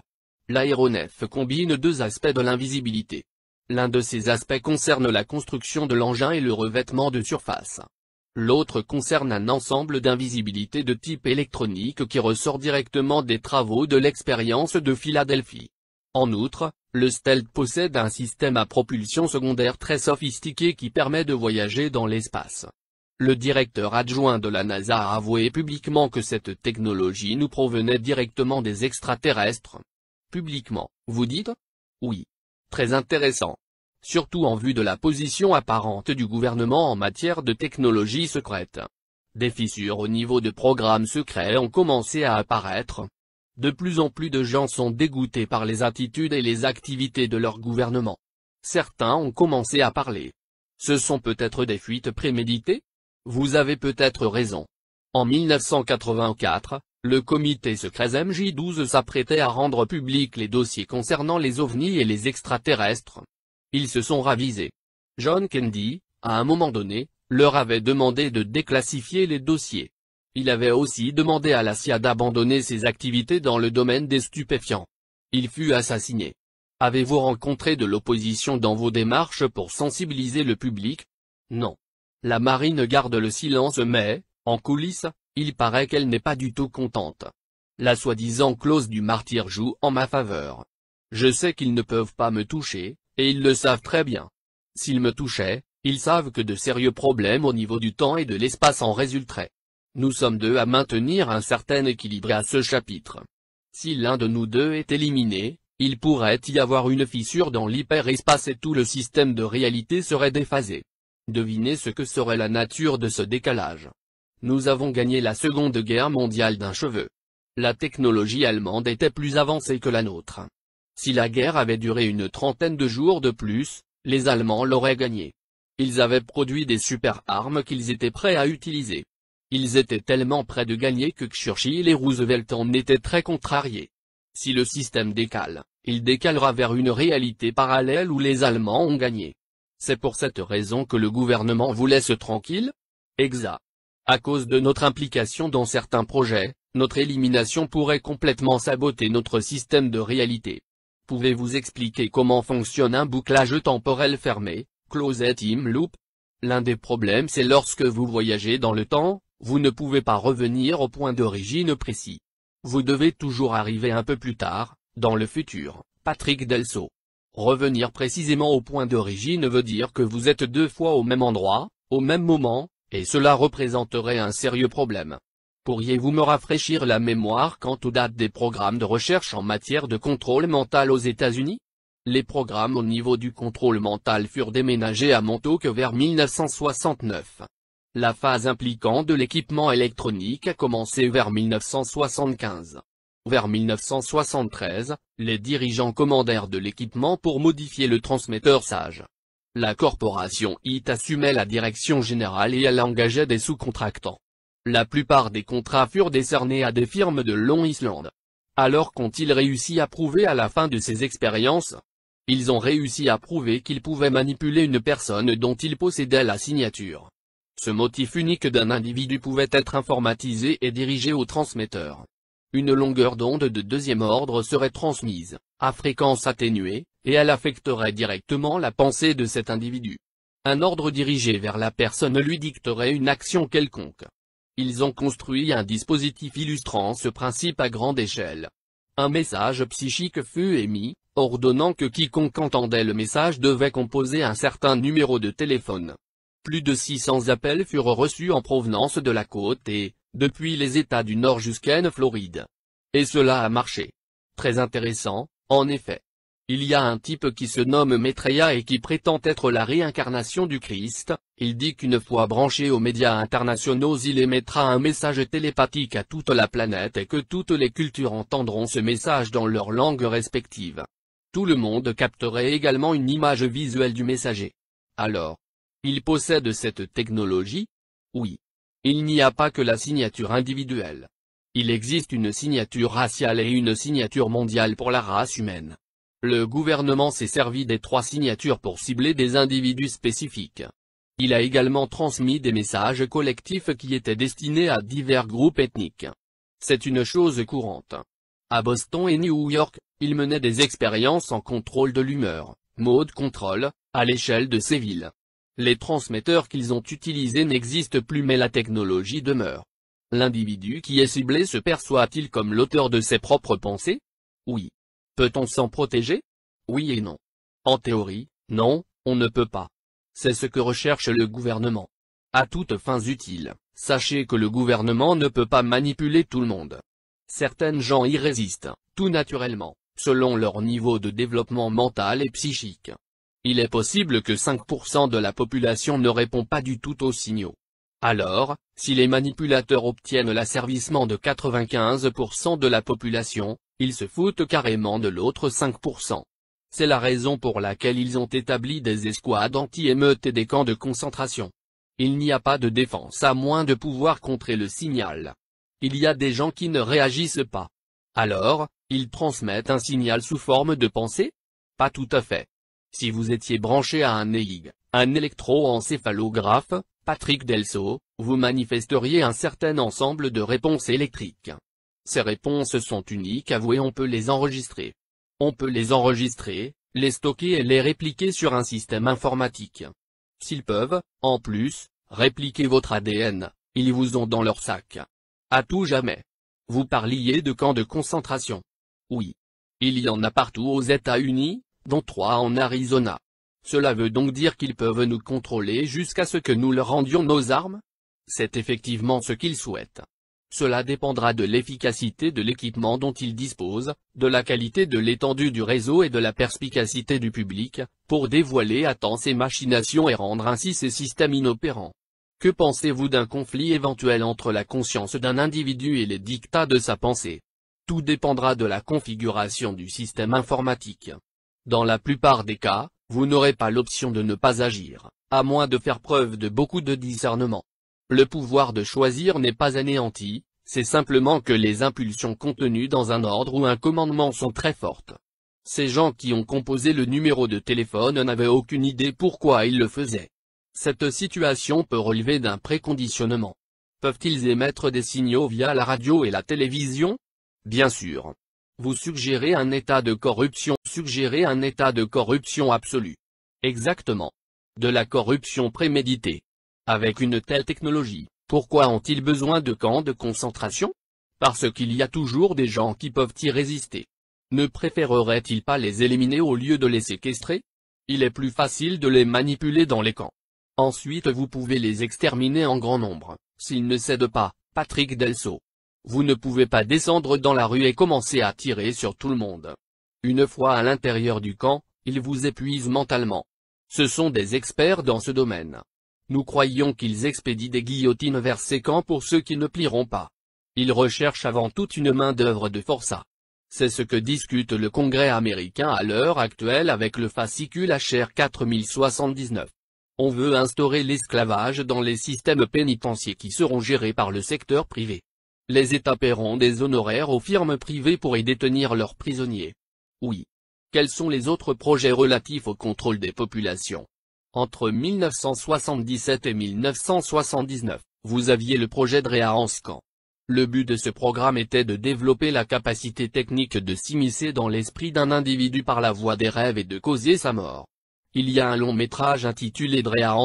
L'aéronef combine deux aspects de l'invisibilité. L'un de ces aspects concerne la construction de l'engin et le revêtement de surface. L'autre concerne un ensemble d'invisibilité de type électronique qui ressort directement des travaux de l'expérience de Philadelphie. En outre, le Stealth possède un système à propulsion secondaire très sophistiqué qui permet de voyager dans l'espace. Le directeur adjoint de la NASA a avoué publiquement que cette technologie nous provenait directement des extraterrestres. Publiquement, vous dites Oui. Très intéressant. Surtout en vue de la position apparente du gouvernement en matière de technologie secrète. Des fissures au niveau de programmes secrets ont commencé à apparaître, de plus en plus de gens sont dégoûtés par les attitudes et les activités de leur gouvernement. Certains ont commencé à parler. Ce sont peut-être des fuites préméditées Vous avez peut-être raison. En 1984, le comité secret MJ12 s'apprêtait à rendre public les dossiers concernant les ovnis et les extraterrestres. Ils se sont ravisés. John Kennedy, à un moment donné, leur avait demandé de déclassifier les dossiers. Il avait aussi demandé à la CIA d'abandonner ses activités dans le domaine des stupéfiants. Il fut assassiné. Avez-vous rencontré de l'opposition dans vos démarches pour sensibiliser le public Non. La marine garde le silence mais, en coulisses, il paraît qu'elle n'est pas du tout contente. La soi-disant clause du martyr joue en ma faveur. Je sais qu'ils ne peuvent pas me toucher, et ils le savent très bien. S'ils me touchaient, ils savent que de sérieux problèmes au niveau du temps et de l'espace en résulteraient. Nous sommes deux à maintenir un certain équilibre à ce chapitre. Si l'un de nous deux est éliminé, il pourrait y avoir une fissure dans l'hyperespace et tout le système de réalité serait déphasé. Devinez ce que serait la nature de ce décalage. Nous avons gagné la seconde guerre mondiale d'un cheveu. La technologie allemande était plus avancée que la nôtre. Si la guerre avait duré une trentaine de jours de plus, les Allemands l'auraient gagnée. Ils avaient produit des super-armes qu'ils étaient prêts à utiliser. Ils étaient tellement près de gagner que Churchill et Roosevelt en étaient très contrariés. Si le système décale, il décalera vers une réalité parallèle où les Allemands ont gagné. C'est pour cette raison que le gouvernement vous laisse tranquille Exact. À cause de notre implication dans certains projets, notre élimination pourrait complètement saboter notre système de réalité. Pouvez-vous expliquer comment fonctionne un bouclage temporel fermé, Closet in loop L'un des problèmes c'est lorsque vous voyagez dans le temps, vous ne pouvez pas revenir au point d'origine précis. Vous devez toujours arriver un peu plus tard, dans le futur, Patrick Delso. Revenir précisément au point d'origine veut dire que vous êtes deux fois au même endroit, au même moment, et cela représenterait un sérieux problème. Pourriez-vous me rafraîchir la mémoire quant aux dates des programmes de recherche en matière de contrôle mental aux États-Unis Les programmes au niveau du contrôle mental furent déménagés à Montauk vers 1969. La phase impliquant de l'équipement électronique a commencé vers 1975. Vers 1973, les dirigeants commandèrent de l'équipement pour modifier le transmetteur SAGE. La corporation IT assumait la direction générale et elle engageait des sous-contractants. La plupart des contrats furent décernés à des firmes de Long Island. Alors qu'ont-ils réussi à prouver à la fin de ces expériences Ils ont réussi à prouver qu'ils pouvaient manipuler une personne dont ils possédaient la signature. Ce motif unique d'un individu pouvait être informatisé et dirigé au transmetteur. Une longueur d'onde de deuxième ordre serait transmise, à fréquence atténuée, et elle affecterait directement la pensée de cet individu. Un ordre dirigé vers la personne lui dicterait une action quelconque. Ils ont construit un dispositif illustrant ce principe à grande échelle. Un message psychique fut émis, ordonnant que quiconque entendait le message devait composer un certain numéro de téléphone. Plus de 600 appels furent reçus en provenance de la côte et, depuis les États du Nord jusqu'en Floride. Et cela a marché. Très intéressant, en effet. Il y a un type qui se nomme Maitreya et qui prétend être la réincarnation du Christ, il dit qu'une fois branché aux médias internationaux il émettra un message télépathique à toute la planète et que toutes les cultures entendront ce message dans leur langue respective. Tout le monde capterait également une image visuelle du messager. Alors, il possède cette technologie Oui. Il n'y a pas que la signature individuelle. Il existe une signature raciale et une signature mondiale pour la race humaine. Le gouvernement s'est servi des trois signatures pour cibler des individus spécifiques. Il a également transmis des messages collectifs qui étaient destinés à divers groupes ethniques. C'est une chose courante. À Boston et New York, il menait des expériences en contrôle de l'humeur, mode contrôle, à l'échelle de ces villes. Les transmetteurs qu'ils ont utilisés n'existent plus mais la technologie demeure. L'individu qui est ciblé se perçoit-il comme l'auteur de ses propres pensées Oui. Peut-on s'en protéger Oui et non. En théorie, non, on ne peut pas. C'est ce que recherche le gouvernement. À toutes fins utiles, sachez que le gouvernement ne peut pas manipuler tout le monde. Certaines gens y résistent, tout naturellement, selon leur niveau de développement mental et psychique, il est possible que 5% de la population ne répond pas du tout aux signaux. Alors, si les manipulateurs obtiennent l'asservissement de 95% de la population, ils se foutent carrément de l'autre 5%. C'est la raison pour laquelle ils ont établi des escouades anti-émeutes et des camps de concentration. Il n'y a pas de défense à moins de pouvoir contrer le signal. Il y a des gens qui ne réagissent pas. Alors, ils transmettent un signal sous forme de pensée Pas tout à fait. Si vous étiez branché à un EIG, un électroencéphalographe, Patrick Delso, vous manifesteriez un certain ensemble de réponses électriques. Ces réponses sont uniques à vous et on peut les enregistrer. On peut les enregistrer, les stocker et les répliquer sur un système informatique. S'ils peuvent, en plus, répliquer votre ADN, ils vous ont dans leur sac. À tout jamais. Vous parliez de camps de concentration. Oui. Il y en a partout aux États-Unis, dont trois en Arizona. Cela veut donc dire qu'ils peuvent nous contrôler jusqu'à ce que nous leur rendions nos armes C'est effectivement ce qu'ils souhaitent. Cela dépendra de l'efficacité de l'équipement dont ils disposent, de la qualité de l'étendue du réseau et de la perspicacité du public, pour dévoiler à temps ces machinations et rendre ainsi ces systèmes inopérants. Que pensez-vous d'un conflit éventuel entre la conscience d'un individu et les dictats de sa pensée Tout dépendra de la configuration du système informatique. Dans la plupart des cas, vous n'aurez pas l'option de ne pas agir, à moins de faire preuve de beaucoup de discernement. Le pouvoir de choisir n'est pas anéanti, c'est simplement que les impulsions contenues dans un ordre ou un commandement sont très fortes. Ces gens qui ont composé le numéro de téléphone n'avaient aucune idée pourquoi ils le faisaient. Cette situation peut relever d'un préconditionnement. Peuvent-ils émettre des signaux via la radio et la télévision Bien sûr. Vous suggérez un état de corruption, suggérez un état de corruption absolue. Exactement. De la corruption préméditée. Avec une telle technologie, pourquoi ont-ils besoin de camps de concentration Parce qu'il y a toujours des gens qui peuvent y résister. Ne préféreraient-ils pas les éliminer au lieu de les séquestrer Il est plus facile de les manipuler dans les camps. Ensuite vous pouvez les exterminer en grand nombre, s'ils ne cèdent pas, Patrick Delso. Vous ne pouvez pas descendre dans la rue et commencer à tirer sur tout le monde. Une fois à l'intérieur du camp, ils vous épuisent mentalement. Ce sont des experts dans ce domaine. Nous croyons qu'ils expédient des guillotines vers ces camps pour ceux qui ne plieront pas. Ils recherchent avant tout une main-d'œuvre de forçat. C'est ce que discute le Congrès américain à l'heure actuelle avec le fascicule HR 4079. On veut instaurer l'esclavage dans les systèmes pénitentiaires qui seront gérés par le secteur privé. Les États paieront des honoraires aux firmes privées pour y détenir leurs prisonniers. Oui. Quels sont les autres projets relatifs au contrôle des populations Entre 1977 et 1979, vous aviez le projet Drea Le but de ce programme était de développer la capacité technique de s'immiscer dans l'esprit d'un individu par la voie des rêves et de causer sa mort. Il y a un long métrage intitulé Drea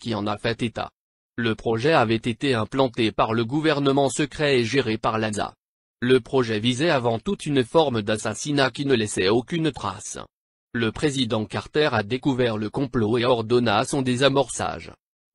qui en a fait état. Le projet avait été implanté par le gouvernement secret et géré par l'ASA. Le projet visait avant tout une forme d'assassinat qui ne laissait aucune trace. Le président Carter a découvert le complot et ordonna son désamorçage.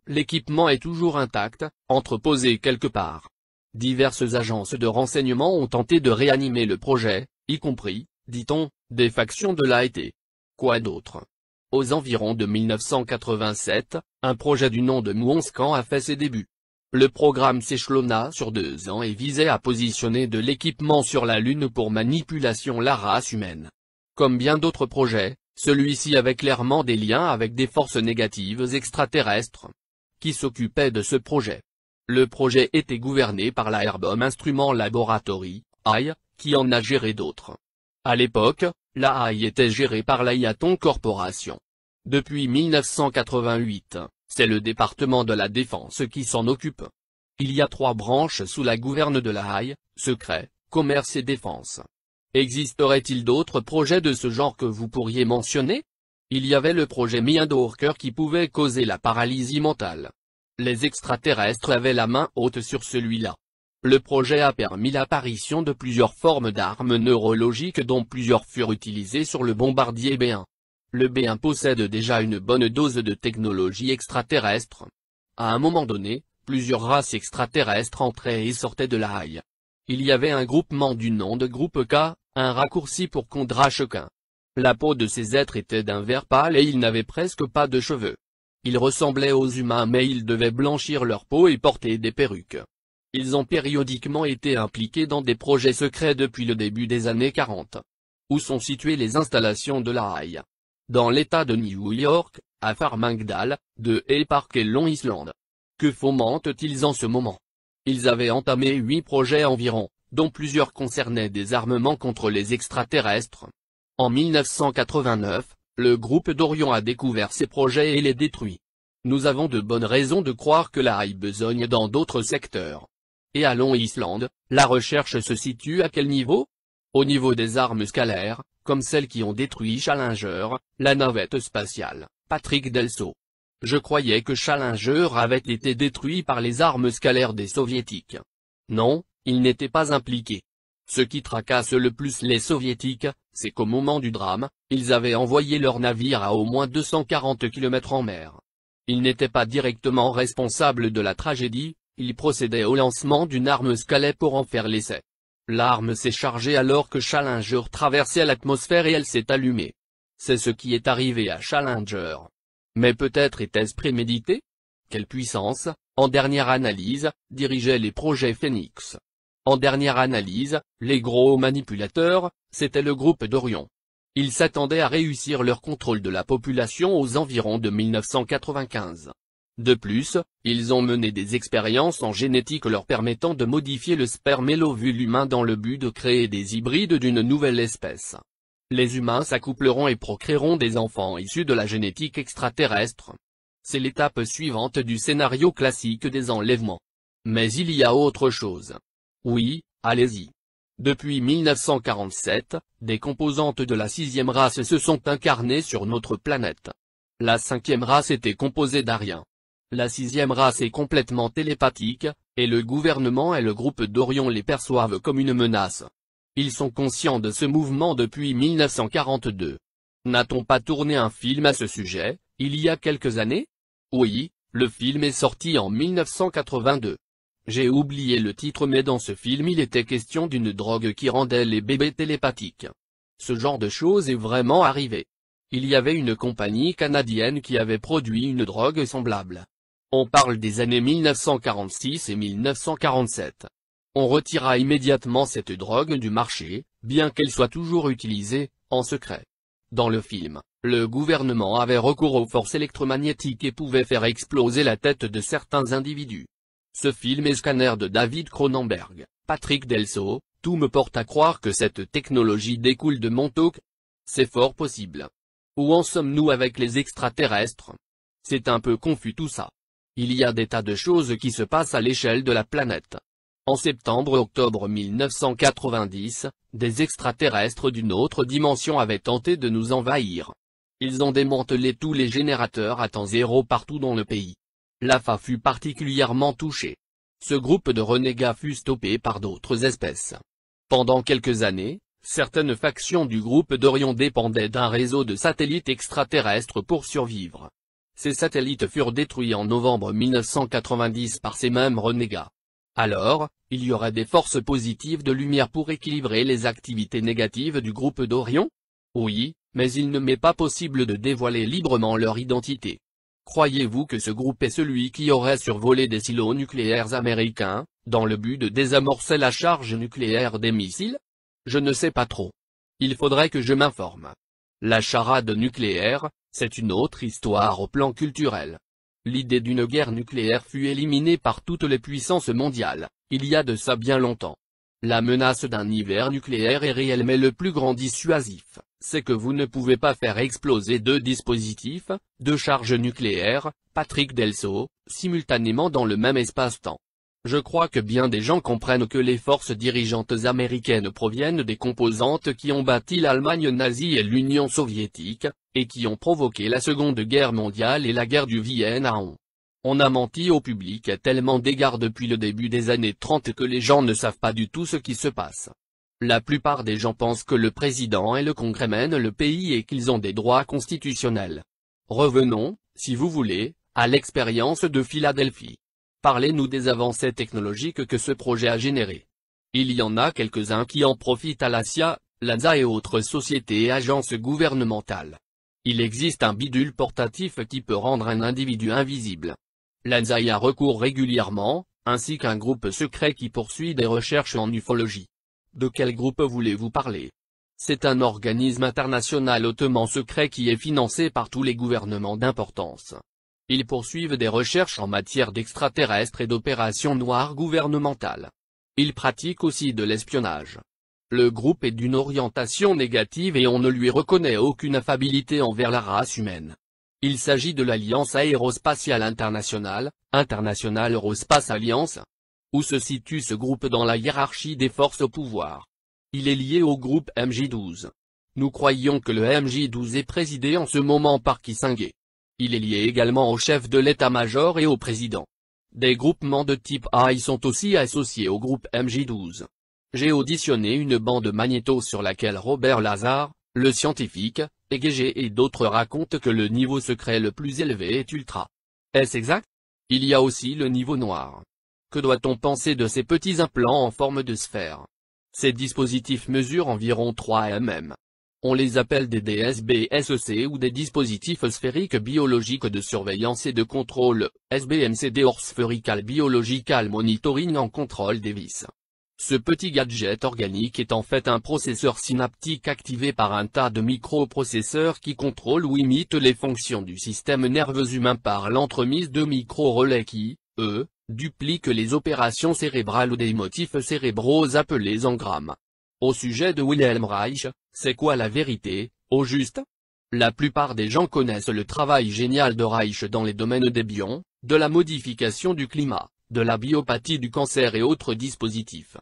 L'équipement est toujours intact, entreposé quelque part. Diverses agences de renseignement ont tenté de réanimer le projet, y compris, dit-on, des factions de l'AET. Quoi d'autre aux environs de 1987, un projet du nom de Mouonscan a fait ses débuts. Le programme s'échelonna sur deux ans et visait à positionner de l'équipement sur la Lune pour manipulation la race humaine. Comme bien d'autres projets, celui-ci avait clairement des liens avec des forces négatives extraterrestres qui s'occupaient de ce projet. Le projet était gouverné par la Airbomb Instrument Laboratory, AI, qui en a géré d'autres. À l'époque, la Haye était gérée par la Corporation. Depuis 1988, c'est le département de la défense qui s'en occupe. Il y a trois branches sous la gouverne de la Haye, secret, commerce et défense. Existerait-il d'autres projets de ce genre que vous pourriez mentionner Il y avait le projet Mindorker qui pouvait causer la paralysie mentale. Les extraterrestres avaient la main haute sur celui-là. Le projet a permis l'apparition de plusieurs formes d'armes neurologiques dont plusieurs furent utilisées sur le bombardier B1. Le B1 possède déjà une bonne dose de technologie extraterrestre. À un moment donné, plusieurs races extraterrestres entraient et sortaient de la haie. Il y avait un groupement du nom de groupe K, un raccourci pour drache La peau de ces êtres était d'un vert pâle et ils n'avaient presque pas de cheveux. Ils ressemblaient aux humains mais ils devaient blanchir leur peau et porter des perruques. Ils ont périodiquement été impliqués dans des projets secrets depuis le début des années 40. Où sont situées les installations de la Haye Dans l'État de New York, à Farmingdale, de Hay Park et Long Island. Que fomentent-ils en ce moment Ils avaient entamé huit projets environ, dont plusieurs concernaient des armements contre les extraterrestres. En 1989, le groupe d'Orion a découvert ces projets et les détruit. Nous avons de bonnes raisons de croire que la haie besogne dans d'autres secteurs. Et allons Islande, la recherche se situe à quel niveau Au niveau des armes scalaires, comme celles qui ont détruit Challenger, la navette spatiale, Patrick Delso. Je croyais que Challenger avait été détruit par les armes scalaires des soviétiques. Non, ils n'étaient pas impliqués. Ce qui tracasse le plus les soviétiques, c'est qu'au moment du drame, ils avaient envoyé leur navire à au moins 240 km en mer. Ils n'étaient pas directement responsables de la tragédie, il procédait au lancement d'une arme Scalet pour en faire l'essai. L'arme s'est chargée alors que Challenger traversait l'atmosphère et elle s'est allumée. C'est ce qui est arrivé à Challenger. Mais peut-être était-ce prémédité Quelle puissance, en dernière analyse, dirigeait les projets Phoenix. En dernière analyse, les gros manipulateurs, c'était le groupe d'Orion. Ils s'attendaient à réussir leur contrôle de la population aux environs de 1995. De plus, ils ont mené des expériences en génétique leur permettant de modifier le sperme et l'ovule humain dans le but de créer des hybrides d'une nouvelle espèce. Les humains s'accoupleront et procréeront des enfants issus de la génétique extraterrestre. C'est l'étape suivante du scénario classique des enlèvements. Mais il y a autre chose. Oui, allez-y. Depuis 1947, des composantes de la sixième race se sont incarnées sur notre planète. La cinquième race était composée d'Ariens, la sixième race est complètement télépathique, et le gouvernement et le groupe d'Orion les perçoivent comme une menace. Ils sont conscients de ce mouvement depuis 1942. N'a-t-on pas tourné un film à ce sujet, il y a quelques années Oui, le film est sorti en 1982. J'ai oublié le titre mais dans ce film il était question d'une drogue qui rendait les bébés télépathiques. Ce genre de choses est vraiment arrivé. Il y avait une compagnie canadienne qui avait produit une drogue semblable. On parle des années 1946 et 1947. On retira immédiatement cette drogue du marché, bien qu'elle soit toujours utilisée, en secret. Dans le film, le gouvernement avait recours aux forces électromagnétiques et pouvait faire exploser la tête de certains individus. Ce film est scanner de David Cronenberg, Patrick Delso, tout me porte à croire que cette technologie découle de Montauk. C'est fort possible. Où en sommes-nous avec les extraterrestres C'est un peu confus tout ça. Il y a des tas de choses qui se passent à l'échelle de la planète. En septembre-octobre 1990, des extraterrestres d'une autre dimension avaient tenté de nous envahir. Ils ont démantelé tous les générateurs à temps zéro partout dans le pays. L'AFA fut particulièrement touchée. Ce groupe de renégats fut stoppé par d'autres espèces. Pendant quelques années, certaines factions du groupe d'Orion dépendaient d'un réseau de satellites extraterrestres pour survivre. Ces satellites furent détruits en novembre 1990 par ces mêmes renégats. Alors, il y aurait des forces positives de lumière pour équilibrer les activités négatives du groupe d'Orion Oui, mais il ne m'est pas possible de dévoiler librement leur identité. Croyez-vous que ce groupe est celui qui aurait survolé des silos nucléaires américains, dans le but de désamorcer la charge nucléaire des missiles Je ne sais pas trop. Il faudrait que je m'informe. La charade nucléaire, c'est une autre histoire au plan culturel. L'idée d'une guerre nucléaire fut éliminée par toutes les puissances mondiales, il y a de ça bien longtemps. La menace d'un hiver nucléaire est réelle mais le plus grand dissuasif, c'est que vous ne pouvez pas faire exploser deux dispositifs, deux charges nucléaires, Patrick Delso, simultanément dans le même espace-temps. Je crois que bien des gens comprennent que les forces dirigeantes américaines proviennent des composantes qui ont bâti l'Allemagne nazie et l'Union soviétique, et qui ont provoqué la Seconde Guerre mondiale et la guerre du Vietnam. On a menti au public à tellement d'égards depuis le début des années 30 que les gens ne savent pas du tout ce qui se passe. La plupart des gens pensent que le président et le congrès mènent le pays et qu'ils ont des droits constitutionnels. Revenons, si vous voulez, à l'expérience de Philadelphie parlez-nous des avancées technologiques que ce projet a générées. Il y en a quelques-uns qui en profitent à l'ASIA, l'ANSA et autres sociétés et agences gouvernementales. Il existe un bidule portatif qui peut rendre un individu invisible. L'ANSA y a recours régulièrement, ainsi qu'un groupe secret qui poursuit des recherches en ufologie. De quel groupe voulez-vous parler C'est un organisme international hautement secret qui est financé par tous les gouvernements d'importance. Ils poursuivent des recherches en matière d'extraterrestres et d'opérations noires gouvernementales. Ils pratiquent aussi de l'espionnage. Le groupe est d'une orientation négative et on ne lui reconnaît aucune affabilité envers la race humaine. Il s'agit de l'Alliance Aérospatiale Internationale, International Aerospace Alliance. Où se situe ce groupe dans la hiérarchie des forces au pouvoir Il est lié au groupe MJ-12. Nous croyons que le MJ-12 est présidé en ce moment par Kissinger. Il est lié également au chef de l'état-major et au président. Des groupements de type A y sont aussi associés au groupe MJ12. J'ai auditionné une bande magnéto sur laquelle Robert Lazar, le scientifique, EGG et d'autres racontent que le niveau secret le plus élevé est ultra. Est-ce exact Il y a aussi le niveau noir. Que doit-on penser de ces petits implants en forme de sphère Ces dispositifs mesurent environ 3 mm. On les appelle des DSBSC e ou des dispositifs sphériques biologiques de surveillance et de contrôle, SBMCD or Spherical Biological Monitoring en contrôle des vis. Ce petit gadget organique est en fait un processeur synaptique activé par un tas de microprocesseurs qui contrôlent ou imitent les fonctions du système nerveux humain par l'entremise de micro-relais qui, eux, dupliquent les opérations cérébrales ou des motifs cérébraux appelés engrammes. Au sujet de Wilhelm Reich, c'est quoi la vérité, au juste La plupart des gens connaissent le travail génial de Reich dans les domaines des bions, de la modification du climat, de la biopathie du cancer et autres dispositifs.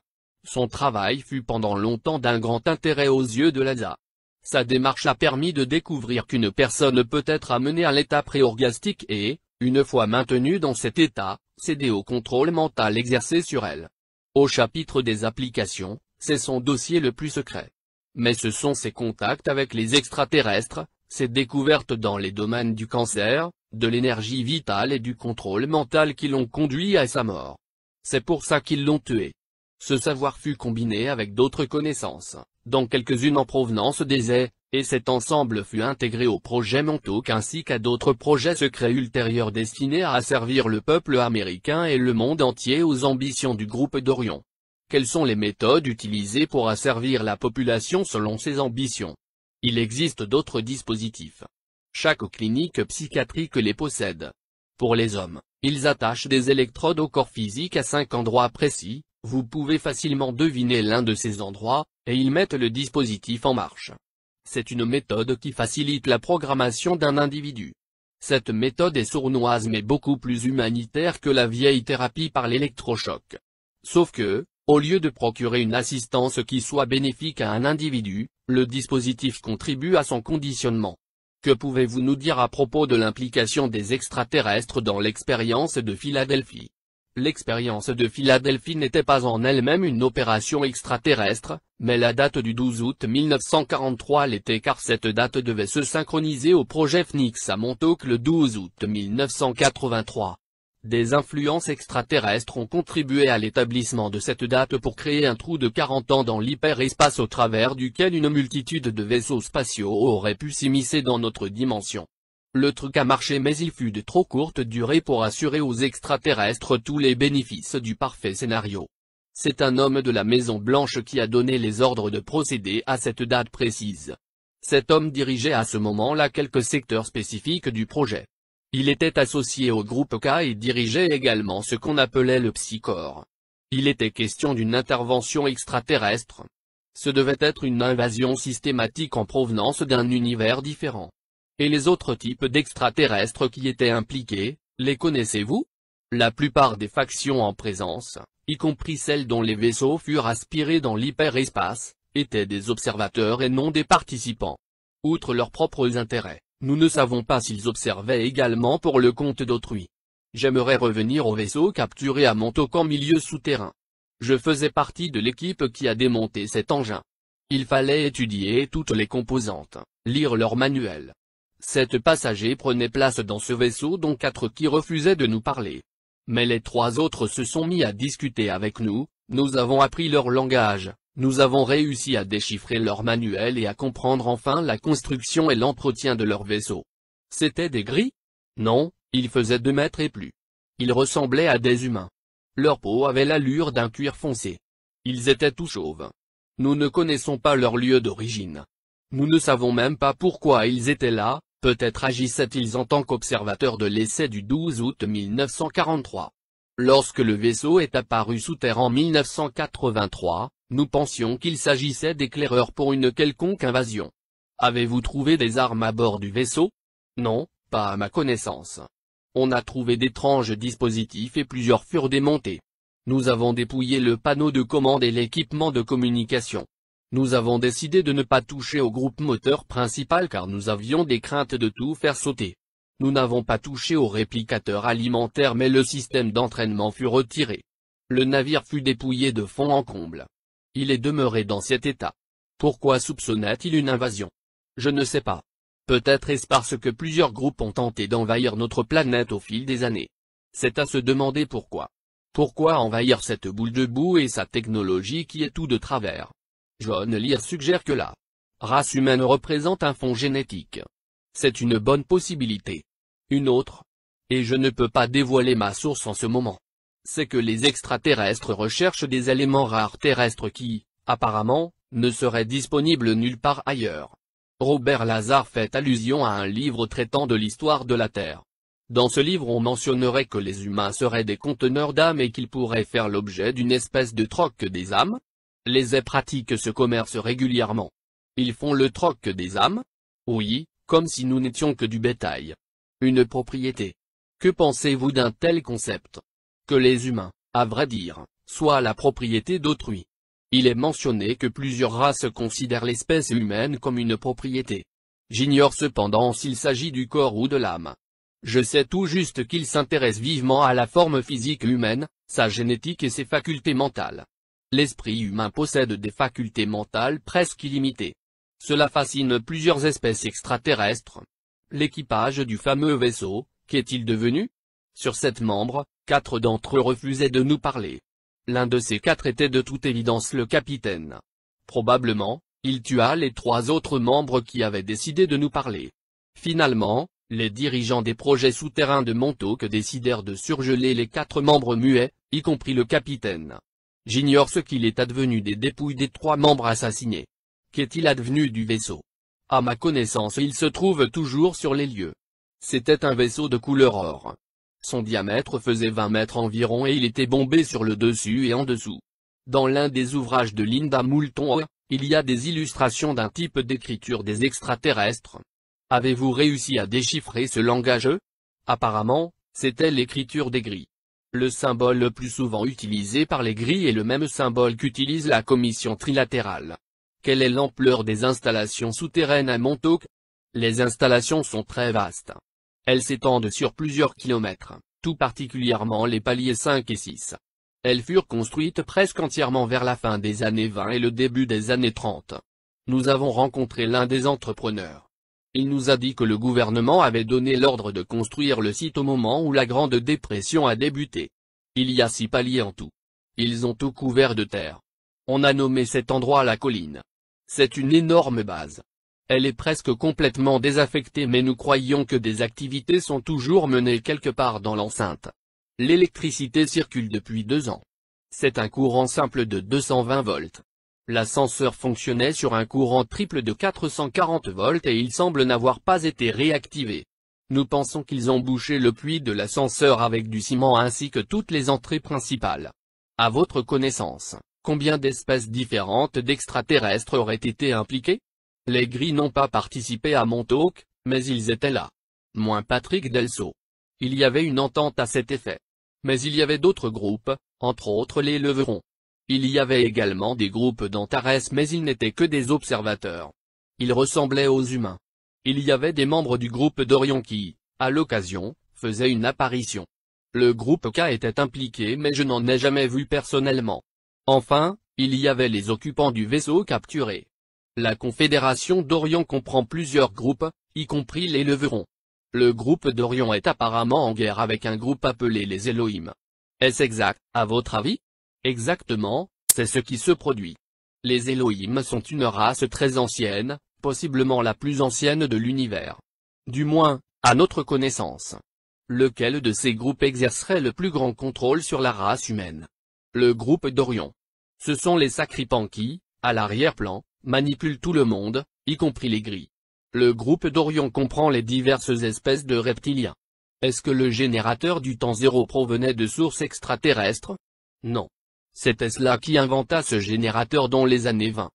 Son travail fut pendant longtemps d'un grand intérêt aux yeux de l'ASA. Sa démarche a permis de découvrir qu'une personne peut être amenée à l'état préorgastique et, une fois maintenue dans cet état, céder au contrôle mental exercé sur elle. Au chapitre des applications, c'est son dossier le plus secret mais ce sont ses contacts avec les extraterrestres, ses découvertes dans les domaines du cancer, de l'énergie vitale et du contrôle mental qui l'ont conduit à sa mort. C'est pour ça qu'ils l'ont tué. Ce savoir fut combiné avec d'autres connaissances, dont quelques-unes en provenance des ais, et cet ensemble fut intégré au projet Montauk ainsi qu'à d'autres projets secrets ultérieurs destinés à asservir le peuple américain et le monde entier aux ambitions du groupe d'Orion quelles sont les méthodes utilisées pour asservir la population selon ses ambitions. Il existe d'autres dispositifs. Chaque clinique psychiatrique les possède. Pour les hommes, ils attachent des électrodes au corps physique à cinq endroits précis, vous pouvez facilement deviner l'un de ces endroits, et ils mettent le dispositif en marche. C'est une méthode qui facilite la programmation d'un individu. Cette méthode est sournoise mais beaucoup plus humanitaire que la vieille thérapie par l'électrochoc. Sauf que, au lieu de procurer une assistance qui soit bénéfique à un individu, le dispositif contribue à son conditionnement. Que pouvez-vous nous dire à propos de l'implication des extraterrestres dans l'expérience de Philadelphie L'expérience de Philadelphie n'était pas en elle-même une opération extraterrestre, mais la date du 12 août 1943 l'était car cette date devait se synchroniser au projet Phoenix à Montauk le 12 août 1983 des influences extraterrestres ont contribué à l'établissement de cette date pour créer un trou de 40 ans dans l'hyperespace au travers duquel une multitude de vaisseaux spatiaux auraient pu s'immiscer dans notre dimension. Le truc a marché mais il fut de trop courte durée pour assurer aux extraterrestres tous les bénéfices du parfait scénario. C'est un homme de la Maison Blanche qui a donné les ordres de procéder à cette date précise. Cet homme dirigeait à ce moment-là quelques secteurs spécifiques du projet. Il était associé au groupe K et dirigeait également ce qu'on appelait le Psychor. Il était question d'une intervention extraterrestre. Ce devait être une invasion systématique en provenance d'un univers différent. Et les autres types d'extraterrestres qui étaient impliqués, les connaissez-vous La plupart des factions en présence, y compris celles dont les vaisseaux furent aspirés dans l'hyperespace, étaient des observateurs et non des participants. Outre leurs propres intérêts, nous ne savons pas s'ils observaient également pour le compte d'autrui. J'aimerais revenir au vaisseau capturé à Montauk en milieu souterrain. Je faisais partie de l'équipe qui a démonté cet engin. Il fallait étudier toutes les composantes, lire leur manuel. Sept passagers prenaient place dans ce vaisseau dont quatre qui refusaient de nous parler. Mais les trois autres se sont mis à discuter avec nous, nous avons appris leur langage, nous avons réussi à déchiffrer leur manuel et à comprendre enfin la construction et l'entretien de leur vaisseau. C'étaient des gris Non, ils faisaient deux mètres et plus. Ils ressemblaient à des humains. Leur peau avait l'allure d'un cuir foncé. Ils étaient tout chauves. Nous ne connaissons pas leur lieu d'origine. Nous ne savons même pas pourquoi ils étaient là, peut-être agissaient-ils en tant qu'observateurs de l'essai du 12 août 1943. Lorsque le vaisseau est apparu sous terre en 1983, nous pensions qu'il s'agissait d'éclaireurs pour une quelconque invasion. Avez-vous trouvé des armes à bord du vaisseau Non, pas à ma connaissance. On a trouvé d'étranges dispositifs et plusieurs furent démontés. Nous avons dépouillé le panneau de commande et l'équipement de communication. Nous avons décidé de ne pas toucher au groupe moteur principal car nous avions des craintes de tout faire sauter. Nous n'avons pas touché au réplicateur alimentaire mais le système d'entraînement fut retiré. Le navire fut dépouillé de fond en comble. Il est demeuré dans cet état. Pourquoi soupçonnait il une invasion Je ne sais pas. Peut-être est-ce parce que plusieurs groupes ont tenté d'envahir notre planète au fil des années. C'est à se demander pourquoi. Pourquoi envahir cette boule de boue et sa technologie qui est tout de travers John Lear suggère que la race humaine représente un fond génétique. C'est une bonne possibilité. Une autre. Et je ne peux pas dévoiler ma source en ce moment c'est que les extraterrestres recherchent des éléments rares terrestres qui, apparemment, ne seraient disponibles nulle part ailleurs. Robert Lazar fait allusion à un livre traitant de l'histoire de la Terre. Dans ce livre on mentionnerait que les humains seraient des conteneurs d'âmes et qu'ils pourraient faire l'objet d'une espèce de troc des âmes. Les ais pratiquent ce commerce régulièrement. Ils font le troc des âmes Oui, comme si nous n'étions que du bétail. Une propriété. Que pensez-vous d'un tel concept que les humains, à vrai dire, soient la propriété d'autrui. Il est mentionné que plusieurs races considèrent l'espèce humaine comme une propriété. J'ignore cependant s'il s'agit du corps ou de l'âme. Je sais tout juste qu'il s'intéresse vivement à la forme physique humaine, sa génétique et ses facultés mentales. L'esprit humain possède des facultés mentales presque illimitées. Cela fascine plusieurs espèces extraterrestres. L'équipage du fameux vaisseau, qu'est-il devenu Sur sept membre. Quatre d'entre eux refusaient de nous parler. L'un de ces quatre était de toute évidence le capitaine. Probablement, il tua les trois autres membres qui avaient décidé de nous parler. Finalement, les dirigeants des projets souterrains de Montauk décidèrent de surgeler les quatre membres muets, y compris le capitaine. J'ignore ce qu'il est advenu des dépouilles des trois membres assassinés. Qu'est-il advenu du vaisseau À ma connaissance il se trouve toujours sur les lieux. C'était un vaisseau de couleur or. Son diamètre faisait 20 mètres environ et il était bombé sur le dessus et en dessous. Dans l'un des ouvrages de Linda Moulton, il y a des illustrations d'un type d'écriture des extraterrestres. Avez-vous réussi à déchiffrer ce langage Apparemment, c'était l'écriture des gris. Le symbole le plus souvent utilisé par les gris est le même symbole qu'utilise la commission trilatérale. Quelle est l'ampleur des installations souterraines à Montauk Les installations sont très vastes. Elles s'étendent sur plusieurs kilomètres, tout particulièrement les paliers 5 et 6. Elles furent construites presque entièrement vers la fin des années 20 et le début des années 30. Nous avons rencontré l'un des entrepreneurs. Il nous a dit que le gouvernement avait donné l'ordre de construire le site au moment où la Grande Dépression a débuté. Il y a six paliers en tout. Ils ont tout couvert de terre. On a nommé cet endroit la colline. C'est une énorme base, elle est presque complètement désaffectée mais nous croyons que des activités sont toujours menées quelque part dans l'enceinte. L'électricité circule depuis deux ans. C'est un courant simple de 220 volts. L'ascenseur fonctionnait sur un courant triple de 440 volts et il semble n'avoir pas été réactivé. Nous pensons qu'ils ont bouché le puits de l'ascenseur avec du ciment ainsi que toutes les entrées principales. À votre connaissance, combien d'espèces différentes d'extraterrestres auraient été impliquées les Gris n'ont pas participé à Montauk, mais ils étaient là. Moins Patrick Delso. Il y avait une entente à cet effet. Mais il y avait d'autres groupes, entre autres les Leverons. Il y avait également des groupes d'Antares mais ils n'étaient que des observateurs. Ils ressemblaient aux humains. Il y avait des membres du groupe d'Orion qui, à l'occasion, faisaient une apparition. Le groupe K était impliqué mais je n'en ai jamais vu personnellement. Enfin, il y avait les occupants du vaisseau capturé. La Confédération d'Orion comprend plusieurs groupes, y compris les Leverons. Le groupe d'Orion est apparemment en guerre avec un groupe appelé les Elohim. Est-ce exact, à votre avis Exactement, c'est ce qui se produit. Les Elohim sont une race très ancienne, possiblement la plus ancienne de l'univers. Du moins, à notre connaissance. Lequel de ces groupes exercerait le plus grand contrôle sur la race humaine Le groupe d'Orion. Ce sont les sacripants qui, à l'arrière-plan, manipule tout le monde, y compris les gris. Le groupe d'Orion comprend les diverses espèces de reptiliens. Est-ce que le générateur du temps zéro provenait de sources extraterrestres Non. C'était cela qui inventa ce générateur dans les années 20.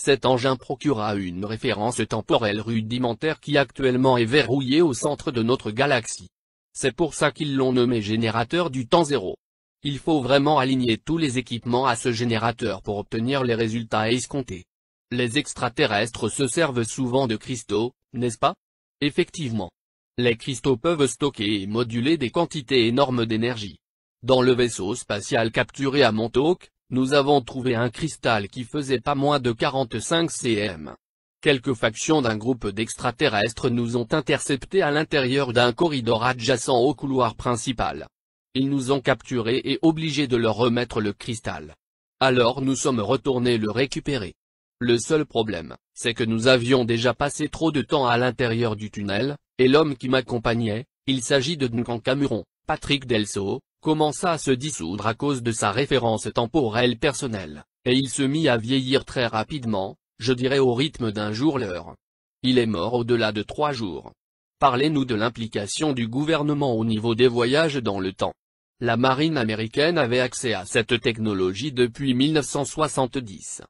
Cet engin procura une référence temporelle rudimentaire qui actuellement est verrouillée au centre de notre galaxie. C'est pour ça qu'ils l'ont nommé générateur du temps zéro. Il faut vraiment aligner tous les équipements à ce générateur pour obtenir les résultats escomptés. Les extraterrestres se servent souvent de cristaux, n'est-ce pas Effectivement. Les cristaux peuvent stocker et moduler des quantités énormes d'énergie. Dans le vaisseau spatial capturé à Montauk, nous avons trouvé un cristal qui faisait pas moins de 45 cm. Quelques factions d'un groupe d'extraterrestres nous ont interceptés à l'intérieur d'un corridor adjacent au couloir principal. Ils nous ont capturés et obligés de leur remettre le cristal. Alors nous sommes retournés le récupérer. Le seul problème, c'est que nous avions déjà passé trop de temps à l'intérieur du tunnel, et l'homme qui m'accompagnait, il s'agit de Duncan Cameron, Patrick Delso, commença à se dissoudre à cause de sa référence temporelle personnelle, et il se mit à vieillir très rapidement, je dirais au rythme d'un jour l'heure. Il est mort au-delà de trois jours. Parlez-nous de l'implication du gouvernement au niveau des voyages dans le temps. La marine américaine avait accès à cette technologie depuis 1970,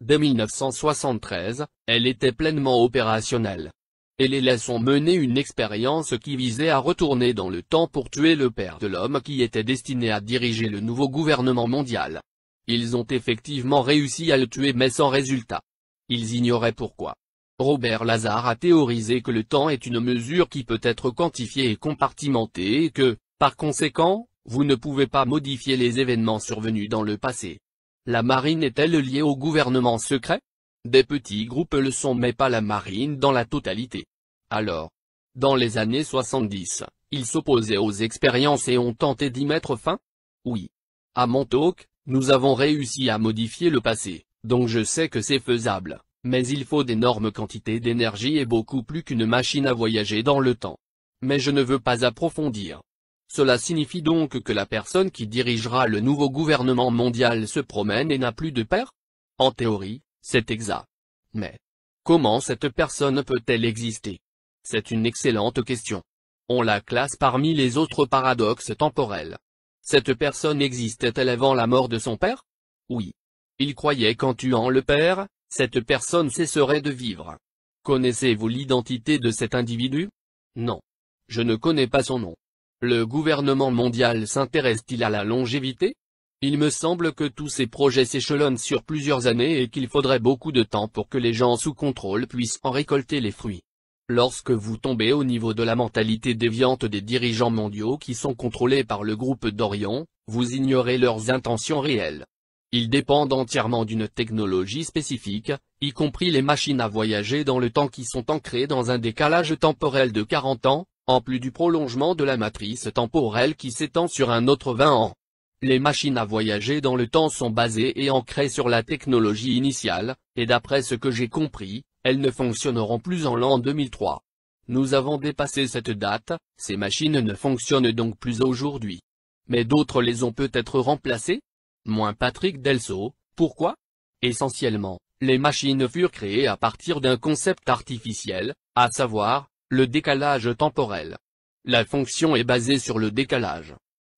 Dès 1973, elle était pleinement opérationnelle. et les ont mené une expérience qui visait à retourner dans le temps pour tuer le père de l'homme qui était destiné à diriger le nouveau gouvernement mondial. Ils ont effectivement réussi à le tuer mais sans résultat. Ils ignoraient pourquoi. Robert Lazar a théorisé que le temps est une mesure qui peut être quantifiée et compartimentée et que, par conséquent, vous ne pouvez pas modifier les événements survenus dans le passé. La marine est-elle liée au gouvernement secret Des petits groupes le sont mais pas la marine dans la totalité. Alors, dans les années 70, ils s'opposaient aux expériences et ont tenté d'y mettre fin Oui. À Montauk, nous avons réussi à modifier le passé, donc je sais que c'est faisable, mais il faut d'énormes quantités d'énergie et beaucoup plus qu'une machine à voyager dans le temps. Mais je ne veux pas approfondir. Cela signifie donc que la personne qui dirigera le nouveau gouvernement mondial se promène et n'a plus de père En théorie, c'est exact. Mais, comment cette personne peut-elle exister C'est une excellente question. On la classe parmi les autres paradoxes temporels. Cette personne existait-elle avant la mort de son père Oui. Il croyait qu'en tuant le père, cette personne cesserait de vivre. Connaissez-vous l'identité de cet individu Non. Je ne connais pas son nom. Le gouvernement mondial s'intéresse-t-il à la longévité Il me semble que tous ces projets s'échelonnent sur plusieurs années et qu'il faudrait beaucoup de temps pour que les gens sous contrôle puissent en récolter les fruits. Lorsque vous tombez au niveau de la mentalité déviante des dirigeants mondiaux qui sont contrôlés par le groupe d'Orion, vous ignorez leurs intentions réelles. Ils dépendent entièrement d'une technologie spécifique, y compris les machines à voyager dans le temps qui sont ancrées dans un décalage temporel de 40 ans, en plus du prolongement de la matrice temporelle qui s'étend sur un autre 20 ans. Les machines à voyager dans le temps sont basées et ancrées sur la technologie initiale, et d'après ce que j'ai compris, elles ne fonctionneront plus en l'an 2003. Nous avons dépassé cette date, ces machines ne fonctionnent donc plus aujourd'hui. Mais d'autres les ont peut-être remplacées Moins Patrick Delso, pourquoi Essentiellement, les machines furent créées à partir d'un concept artificiel, à savoir, le décalage temporel. La fonction est basée sur le décalage.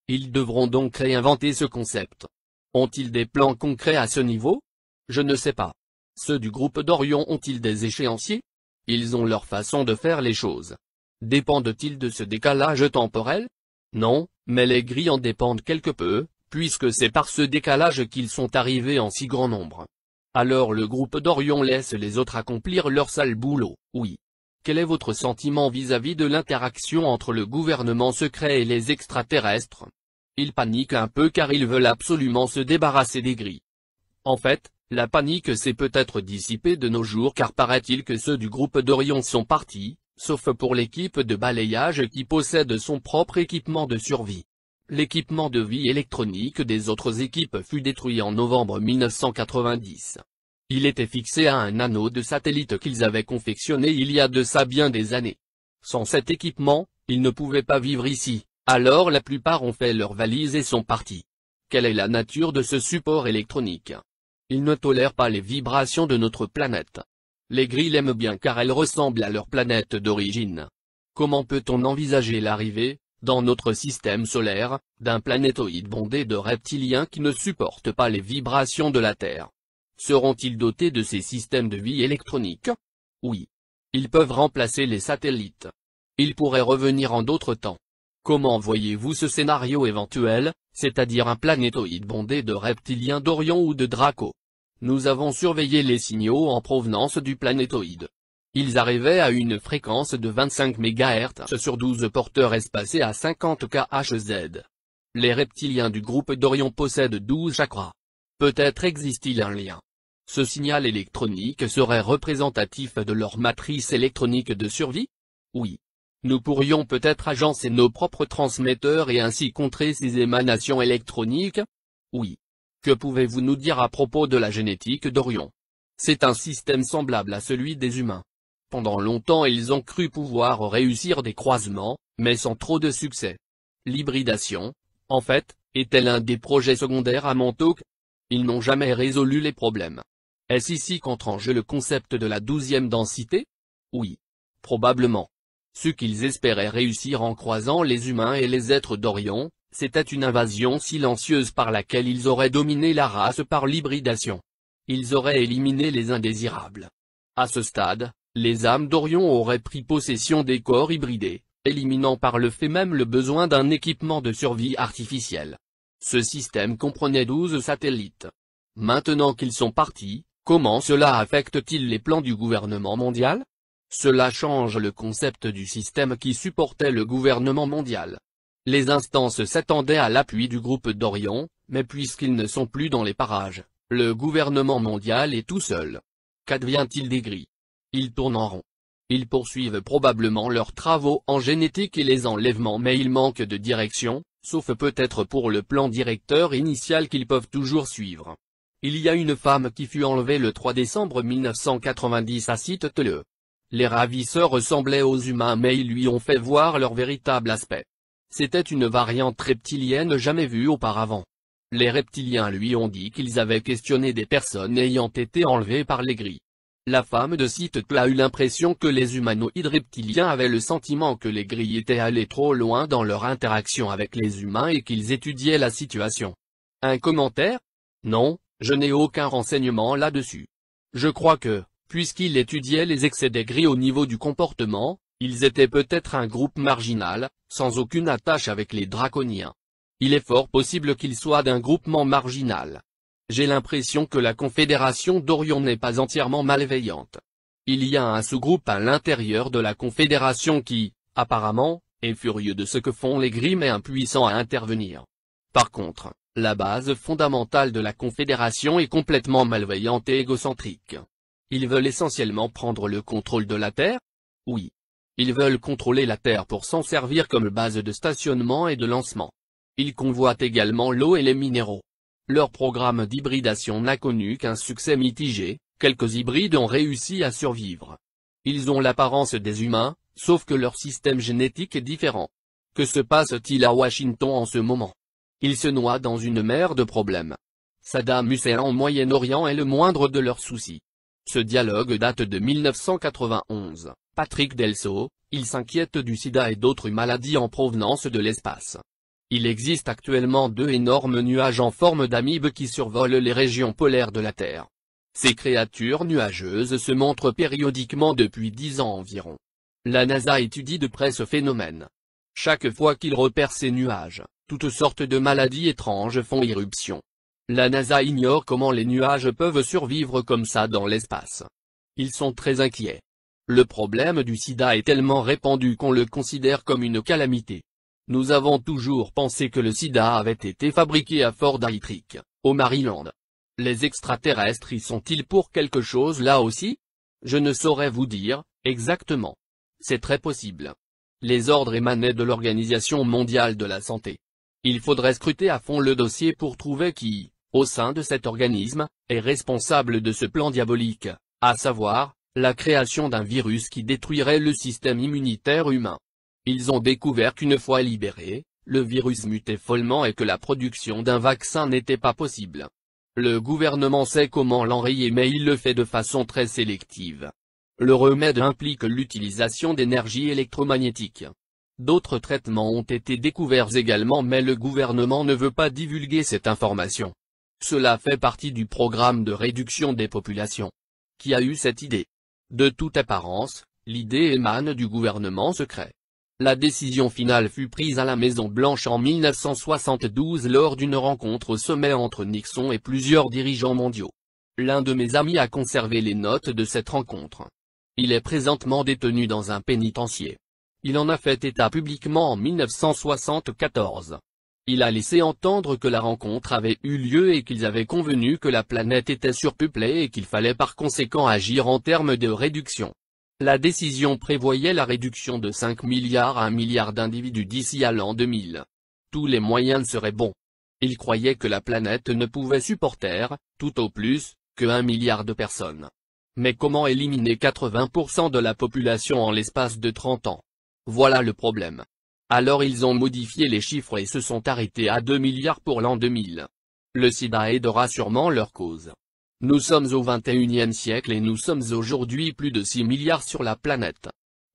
Ils devront donc réinventer ce concept. Ont-ils des plans concrets à ce niveau Je ne sais pas. Ceux du groupe d'Orion ont-ils des échéanciers Ils ont leur façon de faire les choses. Dépendent-ils de ce décalage temporel Non, mais les grilles en dépendent quelque peu, puisque c'est par ce décalage qu'ils sont arrivés en si grand nombre. Alors le groupe d'Orion laisse les autres accomplir leur sale boulot, oui. Quel est votre sentiment vis-à-vis de l'interaction entre le gouvernement secret et les extraterrestres Ils paniquent un peu car ils veulent absolument se débarrasser des gris. En fait, la panique s'est peut-être dissipée de nos jours car paraît-il que ceux du groupe d'Orion sont partis, sauf pour l'équipe de balayage qui possède son propre équipement de survie. L'équipement de vie électronique des autres équipes fut détruit en novembre 1990. Il était fixé à un anneau de satellite qu'ils avaient confectionné il y a de ça bien des années. Sans cet équipement, ils ne pouvaient pas vivre ici, alors la plupart ont fait leurs valises et sont partis. Quelle est la nature de ce support électronique Ils ne tolèrent pas les vibrations de notre planète. Les grilles l'aiment bien car elles ressemblent à leur planète d'origine. Comment peut-on envisager l'arrivée, dans notre système solaire, d'un planétoïde bondé de reptiliens qui ne supportent pas les vibrations de la Terre Seront-ils dotés de ces systèmes de vie électronique Oui. Ils peuvent remplacer les satellites. Ils pourraient revenir en d'autres temps. Comment voyez-vous ce scénario éventuel, c'est-à-dire un planétoïde bondé de reptiliens d'Orion ou de Draco Nous avons surveillé les signaux en provenance du planétoïde. Ils arrivaient à une fréquence de 25 MHz sur 12 porteurs espacés à 50 kHz. Les reptiliens du groupe d'Orion possèdent 12 chakras. Peut-être existe-t-il un lien ce signal électronique serait représentatif de leur matrice électronique de survie Oui. Nous pourrions peut-être agencer nos propres transmetteurs et ainsi contrer ces émanations électroniques Oui. Que pouvez-vous nous dire à propos de la génétique d'Orion C'est un système semblable à celui des humains. Pendant longtemps ils ont cru pouvoir réussir des croisements, mais sans trop de succès. L'hybridation, en fait, était l'un des projets secondaires à Montauk. Ils n'ont jamais résolu les problèmes. Est-ce ici qu'entre en le concept de la douzième densité Oui. Probablement. Ce qu'ils espéraient réussir en croisant les humains et les êtres d'Orion, c'était une invasion silencieuse par laquelle ils auraient dominé la race par l'hybridation. Ils auraient éliminé les indésirables. À ce stade, les âmes d'Orion auraient pris possession des corps hybridés, éliminant par le fait même le besoin d'un équipement de survie artificiel. Ce système comprenait douze satellites. Maintenant qu'ils sont partis, Comment cela affecte-t-il les plans du gouvernement mondial Cela change le concept du système qui supportait le gouvernement mondial. Les instances s'attendaient à l'appui du groupe d'Orion, mais puisqu'ils ne sont plus dans les parages, le gouvernement mondial est tout seul. Qu'advient-il des gris Ils tournent en rond. Ils poursuivent probablement leurs travaux en génétique et les enlèvements mais ils manquent de direction, sauf peut-être pour le plan directeur initial qu'ils peuvent toujours suivre. Il y a une femme qui fut enlevée le 3 décembre 1990 à site Les ravisseurs ressemblaient aux humains mais ils lui ont fait voir leur véritable aspect. C'était une variante reptilienne jamais vue auparavant. Les reptiliens lui ont dit qu'ils avaient questionné des personnes ayant été enlevées par les gris. La femme de Cite-Tle a eu l'impression que les humanoïdes reptiliens avaient le sentiment que les gris étaient allés trop loin dans leur interaction avec les humains et qu'ils étudiaient la situation. Un commentaire Non, je n'ai aucun renseignement là-dessus. Je crois que, puisqu'il étudiait les excès des gris au niveau du comportement, ils étaient peut-être un groupe marginal, sans aucune attache avec les draconiens. Il est fort possible qu'ils soient d'un groupement marginal. J'ai l'impression que la Confédération d'Orion n'est pas entièrement malveillante. Il y a un sous-groupe à l'intérieur de la Confédération qui, apparemment, est furieux de ce que font les gris mais impuissant à intervenir. Par contre, la base fondamentale de la Confédération est complètement malveillante et égocentrique. Ils veulent essentiellement prendre le contrôle de la Terre Oui. Ils veulent contrôler la Terre pour s'en servir comme base de stationnement et de lancement. Ils convoitent également l'eau et les minéraux. Leur programme d'hybridation n'a connu qu'un succès mitigé, quelques hybrides ont réussi à survivre. Ils ont l'apparence des humains, sauf que leur système génétique est différent. Que se passe-t-il à Washington en ce moment il se noie dans une mer de problèmes. Saddam Hussein en Moyen-Orient est le moindre de leurs soucis. Ce dialogue date de 1991. Patrick Delso, il s'inquiète du sida et d'autres maladies en provenance de l'espace. Il existe actuellement deux énormes nuages en forme d'amibes qui survolent les régions polaires de la Terre. Ces créatures nuageuses se montrent périodiquement depuis dix ans environ. La NASA étudie de près ce phénomène. Chaque fois qu'il repère ces nuages, toutes sortes de maladies étranges font irruption. La NASA ignore comment les nuages peuvent survivre comme ça dans l'espace. Ils sont très inquiets. Le problème du sida est tellement répandu qu'on le considère comme une calamité. Nous avons toujours pensé que le sida avait été fabriqué à Fort Dietrich, au Maryland. Les extraterrestres y sont-ils pour quelque chose là aussi Je ne saurais vous dire, exactement. C'est très possible. Les ordres émanaient de l'Organisation Mondiale de la Santé. Il faudrait scruter à fond le dossier pour trouver qui, au sein de cet organisme, est responsable de ce plan diabolique, à savoir, la création d'un virus qui détruirait le système immunitaire humain. Ils ont découvert qu'une fois libéré, le virus mutait follement et que la production d'un vaccin n'était pas possible. Le gouvernement sait comment l'enrayer mais il le fait de façon très sélective. Le remède implique l'utilisation d'énergie électromagnétique. D'autres traitements ont été découverts également mais le gouvernement ne veut pas divulguer cette information. Cela fait partie du programme de réduction des populations. Qui a eu cette idée De toute apparence, l'idée émane du gouvernement secret. La décision finale fut prise à la Maison-Blanche en 1972 lors d'une rencontre au sommet entre Nixon et plusieurs dirigeants mondiaux. L'un de mes amis a conservé les notes de cette rencontre. Il est présentement détenu dans un pénitencier. Il en a fait état publiquement en 1974. Il a laissé entendre que la rencontre avait eu lieu et qu'ils avaient convenu que la planète était surpeuplée et qu'il fallait par conséquent agir en termes de réduction. La décision prévoyait la réduction de 5 milliards à 1 milliard d'individus d'ici à l'an 2000. Tous les moyens seraient bons. Il croyait que la planète ne pouvait supporter, tout au plus, que 1 milliard de personnes. Mais comment éliminer 80% de la population en l'espace de 30 ans voilà le problème. Alors ils ont modifié les chiffres et se sont arrêtés à 2 milliards pour l'an 2000. Le sida aidera sûrement leur cause. Nous sommes au 21e siècle et nous sommes aujourd'hui plus de 6 milliards sur la planète.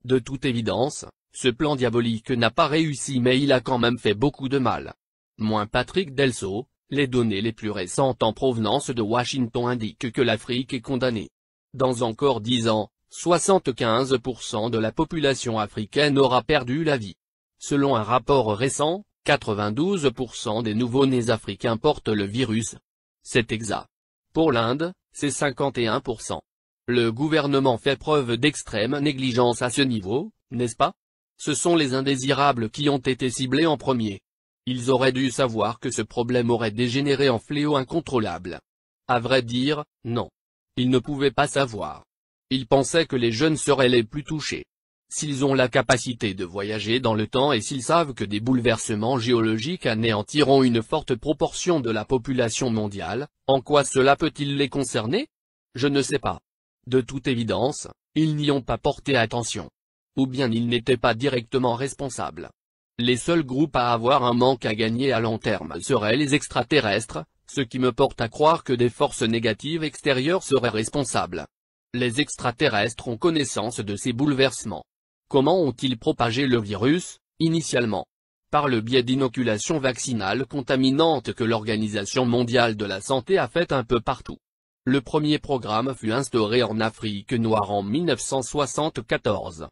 De toute évidence, ce plan diabolique n'a pas réussi mais il a quand même fait beaucoup de mal. Moins Patrick Delso, les données les plus récentes en provenance de Washington indiquent que l'Afrique est condamnée. Dans encore 10 ans, 75% de la population africaine aura perdu la vie. Selon un rapport récent, 92% des nouveau-nés africains portent le virus. C'est exact. Pour l'Inde, c'est 51%. Le gouvernement fait preuve d'extrême négligence à ce niveau, n'est-ce pas Ce sont les indésirables qui ont été ciblés en premier. Ils auraient dû savoir que ce problème aurait dégénéré en fléau incontrôlable. À vrai dire, non. Ils ne pouvaient pas savoir. Ils pensaient que les jeunes seraient les plus touchés. S'ils ont la capacité de voyager dans le temps et s'ils savent que des bouleversements géologiques anéantiront une forte proportion de la population mondiale, en quoi cela peut-il les concerner Je ne sais pas. De toute évidence, ils n'y ont pas porté attention. Ou bien ils n'étaient pas directement responsables. Les seuls groupes à avoir un manque à gagner à long terme seraient les extraterrestres, ce qui me porte à croire que des forces négatives extérieures seraient responsables. Les extraterrestres ont connaissance de ces bouleversements. Comment ont-ils propagé le virus, initialement Par le biais d'inoculations vaccinales contaminantes que l'Organisation mondiale de la santé a faites un peu partout. Le premier programme fut instauré en Afrique noire en 1974.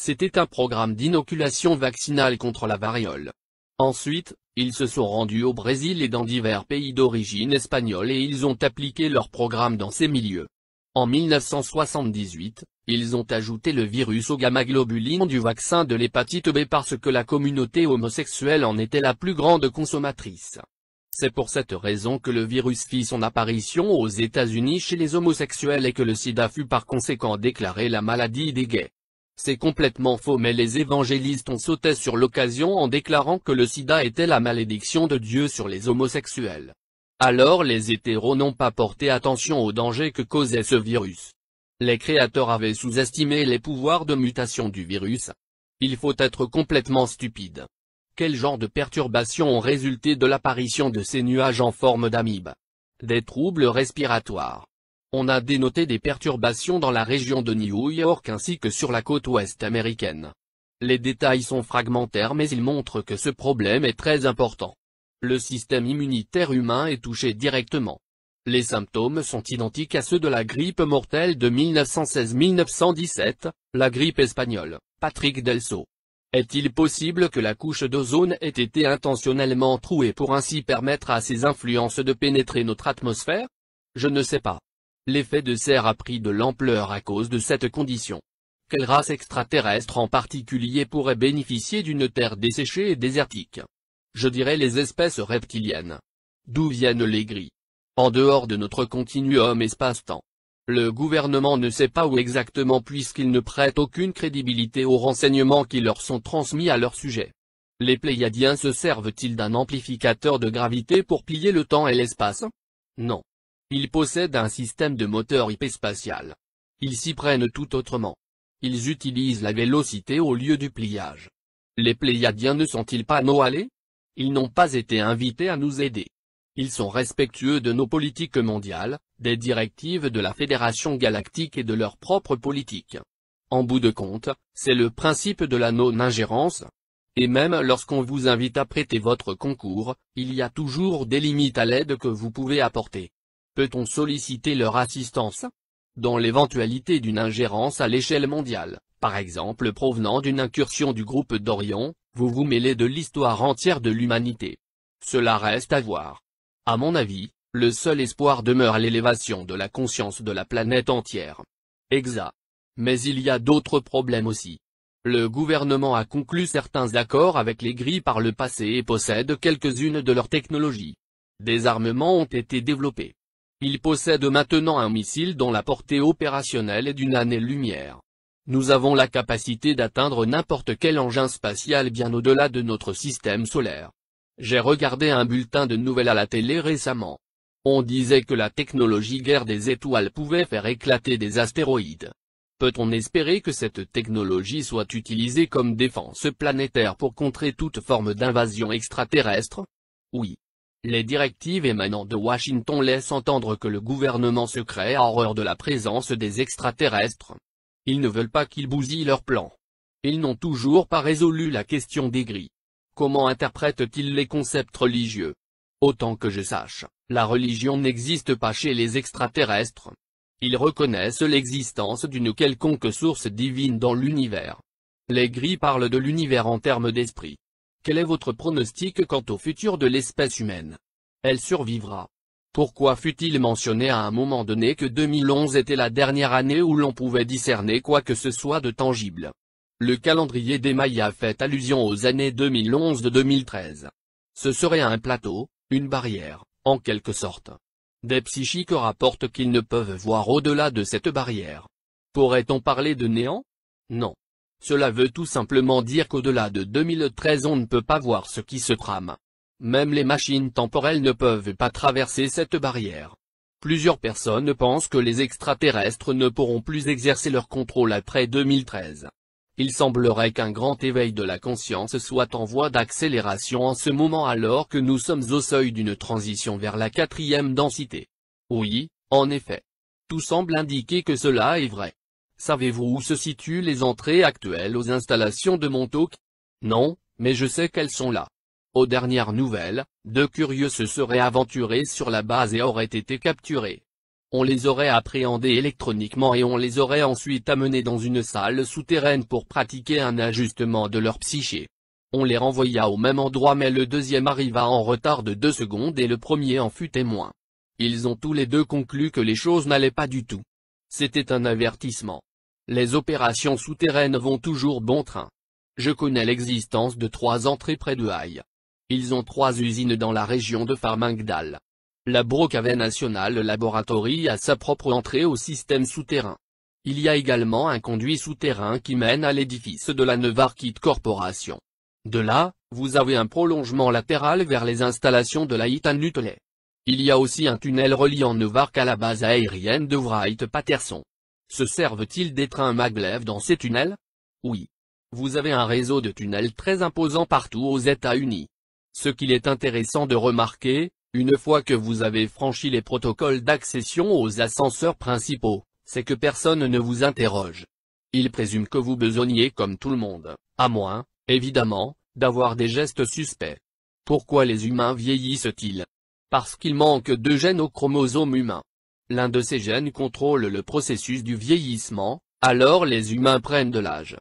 C'était un programme d'inoculation vaccinale contre la variole. Ensuite, ils se sont rendus au Brésil et dans divers pays d'origine espagnole et ils ont appliqué leur programme dans ces milieux. En 1978, ils ont ajouté le virus au gamma globulin du vaccin de l'hépatite B parce que la communauté homosexuelle en était la plus grande consommatrice. C'est pour cette raison que le virus fit son apparition aux États-Unis chez les homosexuels et que le sida fut par conséquent déclaré la maladie des gays. C'est complètement faux mais les évangélistes ont sauté sur l'occasion en déclarant que le sida était la malédiction de Dieu sur les homosexuels. Alors les hétéros n'ont pas porté attention au danger que causait ce virus. Les créateurs avaient sous-estimé les pouvoirs de mutation du virus. Il faut être complètement stupide. Quel genre de perturbations ont résulté de l'apparition de ces nuages en forme d'amibes Des troubles respiratoires. On a dénoté des perturbations dans la région de New York ainsi que sur la côte ouest américaine. Les détails sont fragmentaires mais ils montrent que ce problème est très important. Le système immunitaire humain est touché directement. Les symptômes sont identiques à ceux de la grippe mortelle de 1916-1917, la grippe espagnole. Patrick Delso. Est-il possible que la couche d'ozone ait été intentionnellement trouée pour ainsi permettre à ces influences de pénétrer notre atmosphère Je ne sais pas. L'effet de serre a pris de l'ampleur à cause de cette condition. Quelle race extraterrestre en particulier pourrait bénéficier d'une terre desséchée et désertique je dirais les espèces reptiliennes. D'où viennent les gris En dehors de notre continuum espace-temps. Le gouvernement ne sait pas où exactement puisqu'il ne prête aucune crédibilité aux renseignements qui leur sont transmis à leur sujet. Les Pléiadiens se servent-ils d'un amplificateur de gravité pour plier le temps et l'espace Non. Ils possèdent un système de moteur hyperspatial. Ils s'y prennent tout autrement. Ils utilisent la vélocité au lieu du pliage. Les Pléiadiens ne sont-ils pas noalés ils n'ont pas été invités à nous aider. Ils sont respectueux de nos politiques mondiales, des directives de la Fédération Galactique et de leurs propres politiques. En bout de compte, c'est le principe de la non-ingérence. Et même lorsqu'on vous invite à prêter votre concours, il y a toujours des limites à l'aide que vous pouvez apporter. Peut-on solliciter leur assistance Dans l'éventualité d'une ingérence à l'échelle mondiale, par exemple provenant d'une incursion du groupe d'Orion, vous vous mêlez de l'histoire entière de l'humanité. Cela reste à voir. À mon avis, le seul espoir demeure l'élévation de la conscience de la planète entière. Exact. Mais il y a d'autres problèmes aussi. Le gouvernement a conclu certains accords avec les gris par le passé et possède quelques-unes de leurs technologies. Des armements ont été développés. Il possède maintenant un missile dont la portée opérationnelle est d'une année-lumière. Nous avons la capacité d'atteindre n'importe quel engin spatial bien au-delà de notre système solaire. J'ai regardé un bulletin de nouvelles à la télé récemment. On disait que la technologie guerre des étoiles pouvait faire éclater des astéroïdes. Peut-on espérer que cette technologie soit utilisée comme défense planétaire pour contrer toute forme d'invasion extraterrestre Oui. Les directives émanant de Washington laissent entendre que le gouvernement secret a horreur de la présence des extraterrestres. Ils ne veulent pas qu'ils bousillent leur plan. Ils n'ont toujours pas résolu la question des gris. Comment interprètent-ils les concepts religieux Autant que je sache, la religion n'existe pas chez les extraterrestres. Ils reconnaissent l'existence d'une quelconque source divine dans l'univers. Les gris parlent de l'univers en termes d'esprit. Quel est votre pronostic quant au futur de l'espèce humaine Elle survivra. Pourquoi fut-il mentionné à un moment donné que 2011 était la dernière année où l'on pouvait discerner quoi que ce soit de tangible Le calendrier des Mayas fait allusion aux années 2011 de 2013. Ce serait un plateau, une barrière, en quelque sorte. Des psychiques rapportent qu'ils ne peuvent voir au-delà de cette barrière. Pourrait-on parler de néant Non. Cela veut tout simplement dire qu'au-delà de 2013 on ne peut pas voir ce qui se trame. Même les machines temporelles ne peuvent pas traverser cette barrière. Plusieurs personnes pensent que les extraterrestres ne pourront plus exercer leur contrôle après 2013. Il semblerait qu'un grand éveil de la conscience soit en voie d'accélération en ce moment alors que nous sommes au seuil d'une transition vers la quatrième densité. Oui, en effet. Tout semble indiquer que cela est vrai. Savez-vous où se situent les entrées actuelles aux installations de Montauk Non, mais je sais qu'elles sont là. Aux dernières nouvelles, deux curieux se seraient aventurés sur la base et auraient été capturés. On les aurait appréhendés électroniquement et on les aurait ensuite amenés dans une salle souterraine pour pratiquer un ajustement de leur psyché. On les renvoya au même endroit mais le deuxième arriva en retard de deux secondes et le premier en fut témoin. Ils ont tous les deux conclu que les choses n'allaient pas du tout. C'était un avertissement. Les opérations souterraines vont toujours bon train. Je connais l'existence de trois entrées près de Haïe. Ils ont trois usines dans la région de Farmingdale. La Brocavet National Laboratory a sa propre entrée au système souterrain. Il y a également un conduit souterrain qui mène à l'édifice de la Nevarkit Corporation. De là, vous avez un prolongement latéral vers les installations de la Itan Il y a aussi un tunnel reliant Nevark à la base aérienne de Wright-Patterson. Se servent-ils des trains maglev dans ces tunnels Oui. Vous avez un réseau de tunnels très imposant partout aux États-Unis. Ce qu'il est intéressant de remarquer, une fois que vous avez franchi les protocoles d'accession aux ascenseurs principaux, c'est que personne ne vous interroge. Il présume que vous besogniez comme tout le monde, à moins, évidemment, d'avoir des gestes suspects. Pourquoi les humains vieillissent-ils Parce qu'il manque deux gènes au chromosome humain. L'un de ces gènes contrôle le processus du vieillissement, alors les humains prennent de l'âge.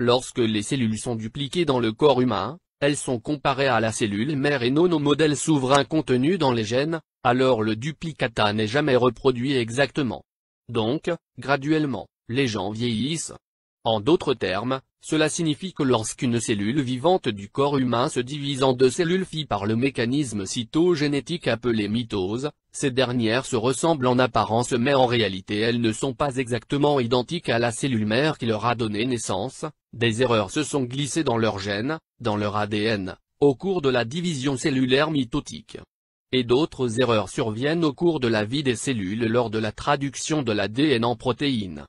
Lorsque les cellules sont dupliquées dans le corps humain, elles sont comparées à la cellule mère et non au modèle souverain contenu dans les gènes, alors le duplicata n'est jamais reproduit exactement. Donc, graduellement, les gens vieillissent, en d'autres termes, cela signifie que lorsqu'une cellule vivante du corps humain se divise en deux cellules phi par le mécanisme cytogénétique appelé mitose, ces dernières se ressemblent en apparence mais en réalité elles ne sont pas exactement identiques à la cellule mère qui leur a donné naissance, des erreurs se sont glissées dans leur gène, dans leur ADN, au cours de la division cellulaire mitotique. Et d'autres erreurs surviennent au cours de la vie des cellules lors de la traduction de l'ADN en protéines.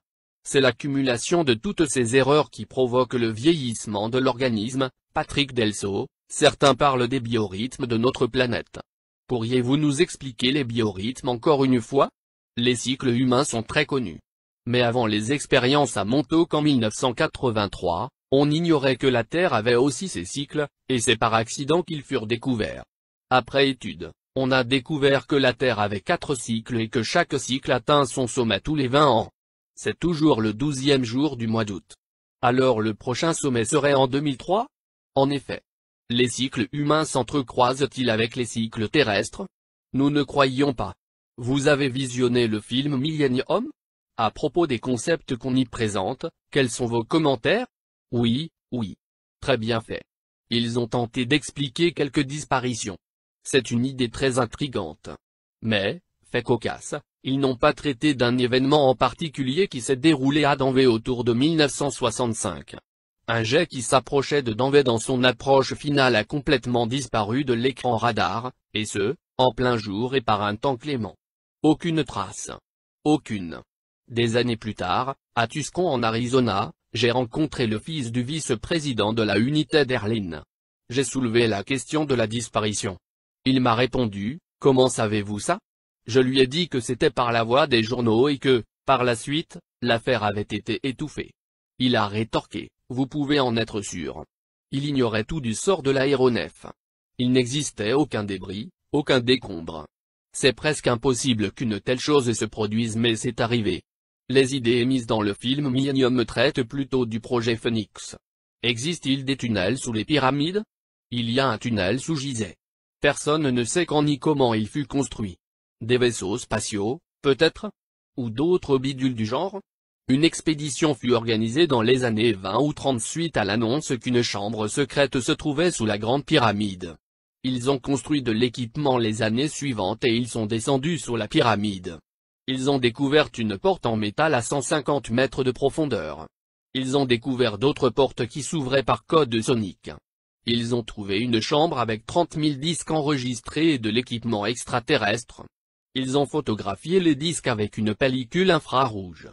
C'est l'accumulation de toutes ces erreurs qui provoque le vieillissement de l'organisme, Patrick Delso, certains parlent des biorhythmes de notre planète. Pourriez-vous nous expliquer les biorhythmes encore une fois Les cycles humains sont très connus. Mais avant les expériences à Montauk en 1983, on ignorait que la Terre avait aussi ses cycles, et c'est par accident qu'ils furent découverts. Après étude, on a découvert que la Terre avait quatre cycles et que chaque cycle atteint son sommet tous les 20 ans. C'est toujours le douzième jour du mois d'août. Alors le prochain sommet serait en 2003 En effet. Les cycles humains s'entrecroisent-ils avec les cycles terrestres Nous ne croyons pas. Vous avez visionné le film Millennium À propos des concepts qu'on y présente, quels sont vos commentaires Oui, oui. Très bien fait. Ils ont tenté d'expliquer quelques disparitions. C'est une idée très intrigante. Mais, fait cocasse, ils n'ont pas traité d'un événement en particulier qui s'est déroulé à Denver autour de 1965. Un jet qui s'approchait de Denver dans son approche finale a complètement disparu de l'écran radar, et ce, en plein jour et par un temps clément. Aucune trace. Aucune. Des années plus tard, à Tuscon en Arizona, j'ai rencontré le fils du vice-président de la unité d'Erlin. J'ai soulevé la question de la disparition. Il m'a répondu, comment savez-vous ça je lui ai dit que c'était par la voix des journaux et que, par la suite, l'affaire avait été étouffée. Il a rétorqué, vous pouvez en être sûr. Il ignorait tout du sort de l'aéronef. Il n'existait aucun débris, aucun décombre. C'est presque impossible qu'une telle chose se produise mais c'est arrivé. Les idées émises dans le film Millennium traitent plutôt du projet Phoenix. Existe-t-il des tunnels sous les pyramides Il y a un tunnel sous Gizeh. Personne ne sait quand ni comment il fut construit. Des vaisseaux spatiaux, peut-être Ou d'autres bidules du genre Une expédition fut organisée dans les années 20 ou 30 suite à l'annonce qu'une chambre secrète se trouvait sous la Grande Pyramide. Ils ont construit de l'équipement les années suivantes et ils sont descendus sous la pyramide. Ils ont découvert une porte en métal à 150 mètres de profondeur. Ils ont découvert d'autres portes qui s'ouvraient par code sonique. Ils ont trouvé une chambre avec 30 000 disques enregistrés et de l'équipement extraterrestre ils ont photographié les disques avec une pellicule infrarouge.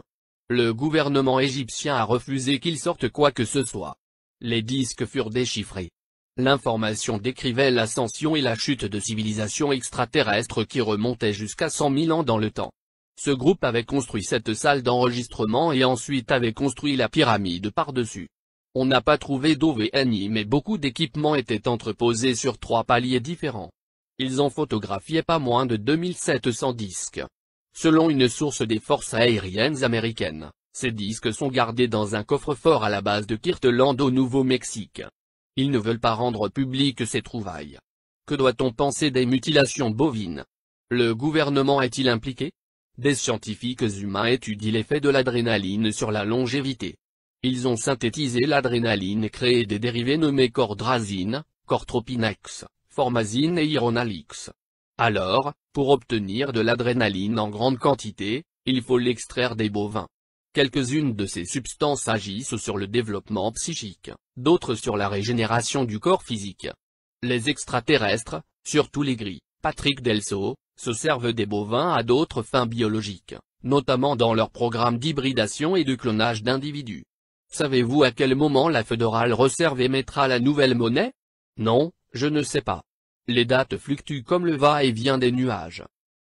Le gouvernement égyptien a refusé qu'ils sortent quoi que ce soit. Les disques furent déchiffrés. L'information décrivait l'ascension et la chute de civilisations extraterrestres qui remontaient jusqu'à 100 000 ans dans le temps. Ce groupe avait construit cette salle d'enregistrement et ensuite avait construit la pyramide par-dessus. On n'a pas trouvé d'OVNI mais beaucoup d'équipements étaient entreposés sur trois paliers différents ils ont photographié pas moins de 2700 disques. Selon une source des forces aériennes américaines, ces disques sont gardés dans un coffre-fort à la base de Kirtland au Nouveau-Mexique. Ils ne veulent pas rendre publiques ces trouvailles. Que doit-on penser des mutilations bovines Le gouvernement est-il impliqué Des scientifiques humains étudient l'effet de l'adrénaline sur la longévité. Ils ont synthétisé l'adrénaline et créé des dérivés nommés cordrazine, cortropinex formazine et Ironalix. Alors, pour obtenir de l'adrénaline en grande quantité, il faut l'extraire des bovins. Quelques-unes de ces substances agissent sur le développement psychique, d'autres sur la régénération du corps physique. Les extraterrestres, surtout les gris, Patrick Delso, se servent des bovins à d'autres fins biologiques, notamment dans leur programme d'hybridation et de clonage d'individus. Savez-vous à quel moment la fédérale reserve émettra la nouvelle monnaie Non, je ne sais pas. Les dates fluctuent comme le va-et-vient des nuages.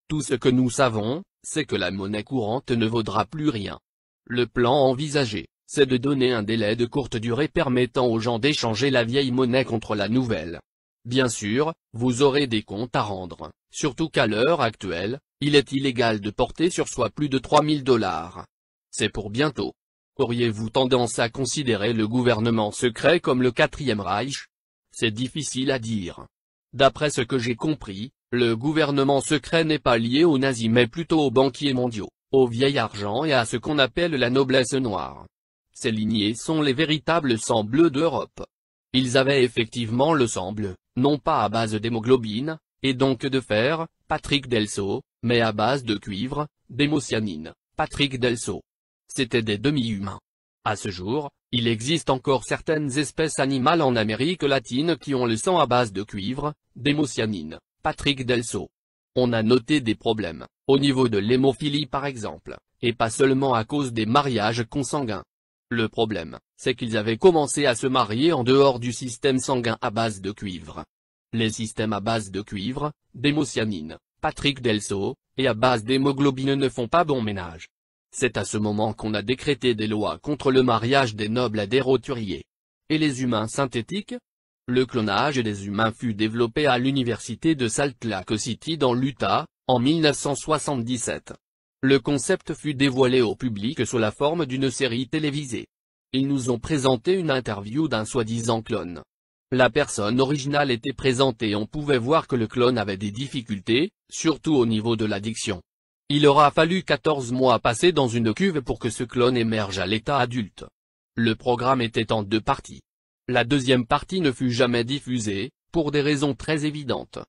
Tout ce que nous savons, c'est que la monnaie courante ne vaudra plus rien. Le plan envisagé, c'est de donner un délai de courte durée permettant aux gens d'échanger la vieille monnaie contre la nouvelle. Bien sûr, vous aurez des comptes à rendre, surtout qu'à l'heure actuelle, il est illégal de porter sur soi plus de 3000 dollars. C'est pour bientôt. Auriez-vous tendance à considérer le gouvernement secret comme le quatrième Reich C'est difficile à dire, D'après ce que j'ai compris, le gouvernement secret n'est pas lié aux nazis mais plutôt aux banquiers mondiaux, au vieil argent et à ce qu'on appelle la noblesse noire. Ces lignées sont les véritables sangs bleus d'Europe. Ils avaient effectivement le sang bleu, non pas à base d'hémoglobine, et donc de fer, Patrick Delso, mais à base de cuivre, d'hémocyanine, Patrick Delso. C'étaient des demi-humains. À ce jour, il existe encore certaines espèces animales en Amérique latine qui ont le sang à base de cuivre, d'hémocyanine. Patrick Delso. On a noté des problèmes, au niveau de l'hémophilie par exemple, et pas seulement à cause des mariages consanguins. Le problème, c'est qu'ils avaient commencé à se marier en dehors du système sanguin à base de cuivre. Les systèmes à base de cuivre, d'hémocyanine, Patrick Delso, et à base d'hémoglobine ne font pas bon ménage. C'est à ce moment qu'on a décrété des lois contre le mariage des nobles à des roturiers. Et les humains synthétiques Le clonage des humains fut développé à l'université de Salt Lake City dans l'Utah, en 1977. Le concept fut dévoilé au public sous la forme d'une série télévisée. Ils nous ont présenté une interview d'un soi-disant clone. La personne originale était présentée et on pouvait voir que le clone avait des difficultés, surtout au niveau de l'addiction. Il aura fallu 14 mois passer dans une cuve pour que ce clone émerge à l'état adulte. Le programme était en deux parties. La deuxième partie ne fut jamais diffusée, pour des raisons très évidentes.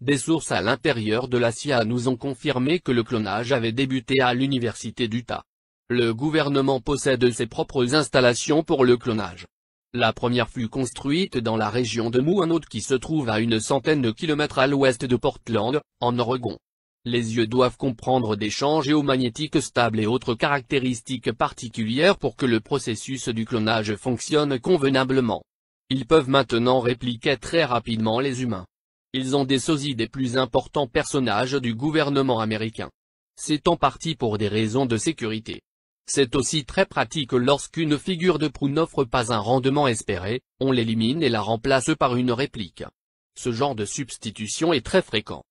Des sources à l'intérieur de la CIA nous ont confirmé que le clonage avait débuté à l'université d'Utah. Le gouvernement possède ses propres installations pour le clonage. La première fut construite dans la région de autre qui se trouve à une centaine de kilomètres à l'ouest de Portland, en Oregon les yeux doivent comprendre des champs géomagnétiques stables et autres caractéristiques particulières pour que le processus du clonage fonctionne convenablement. Ils peuvent maintenant répliquer très rapidement les humains. Ils ont des sosies des plus importants personnages du gouvernement américain. C'est en partie pour des raisons de sécurité. C'est aussi très pratique lorsqu'une figure de proue n'offre pas un rendement espéré, on l'élimine et la remplace par une réplique. Ce genre de substitution est très fréquent.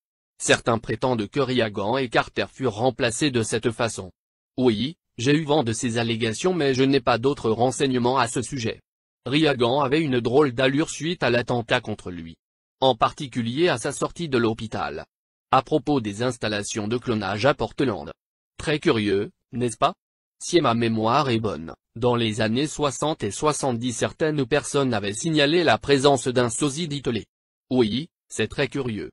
Certains prétendent que Riagan et Carter furent remplacés de cette façon. Oui, j'ai eu vent de ces allégations mais je n'ai pas d'autres renseignements à ce sujet. Riagan avait une drôle d'allure suite à l'attentat contre lui. En particulier à sa sortie de l'hôpital. À propos des installations de clonage à Portland. Très curieux, n'est-ce pas Si ma mémoire est bonne, dans les années 60 et 70 certaines personnes avaient signalé la présence d'un sosie d'Itolé. Oui, c'est très curieux.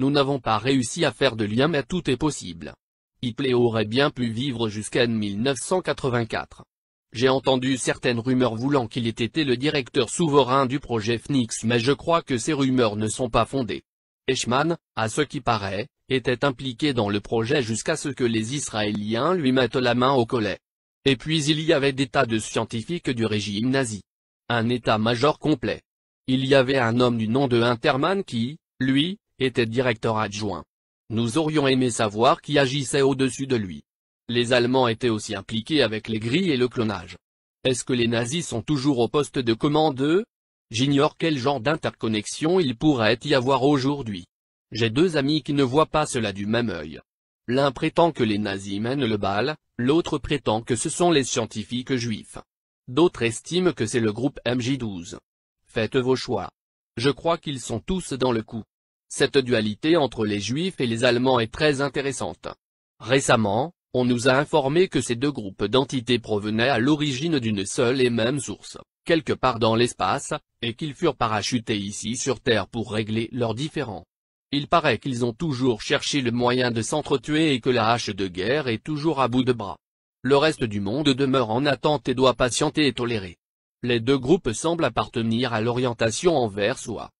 Nous n'avons pas réussi à faire de lien mais tout est possible. Hitler aurait bien pu vivre jusqu'en 1984. J'ai entendu certaines rumeurs voulant qu'il ait été le directeur souverain du projet Phoenix mais je crois que ces rumeurs ne sont pas fondées. Eichmann, à ce qui paraît, était impliqué dans le projet jusqu'à ce que les Israéliens lui mettent la main au collet. Et puis il y avait des tas de scientifiques du régime nazi. Un état-major complet. Il y avait un homme du nom de Interman qui, lui, était directeur adjoint. Nous aurions aimé savoir qui agissait au-dessus de lui. Les Allemands étaient aussi impliqués avec les grilles et le clonage. Est-ce que les nazis sont toujours au poste de commande J'ignore quel genre d'interconnexion il pourrait y avoir aujourd'hui. J'ai deux amis qui ne voient pas cela du même œil. L'un prétend que les nazis mènent le bal, l'autre prétend que ce sont les scientifiques juifs. D'autres estiment que c'est le groupe MJ12. Faites vos choix. Je crois qu'ils sont tous dans le coup. Cette dualité entre les Juifs et les Allemands est très intéressante. Récemment, on nous a informé que ces deux groupes d'entités provenaient à l'origine d'une seule et même source, quelque part dans l'espace, et qu'ils furent parachutés ici sur Terre pour régler leurs différends. Il paraît qu'ils ont toujours cherché le moyen de s'entretuer et que la hache de guerre est toujours à bout de bras. Le reste du monde demeure en attente et doit patienter et tolérer. Les deux groupes semblent appartenir à l'orientation envers soi.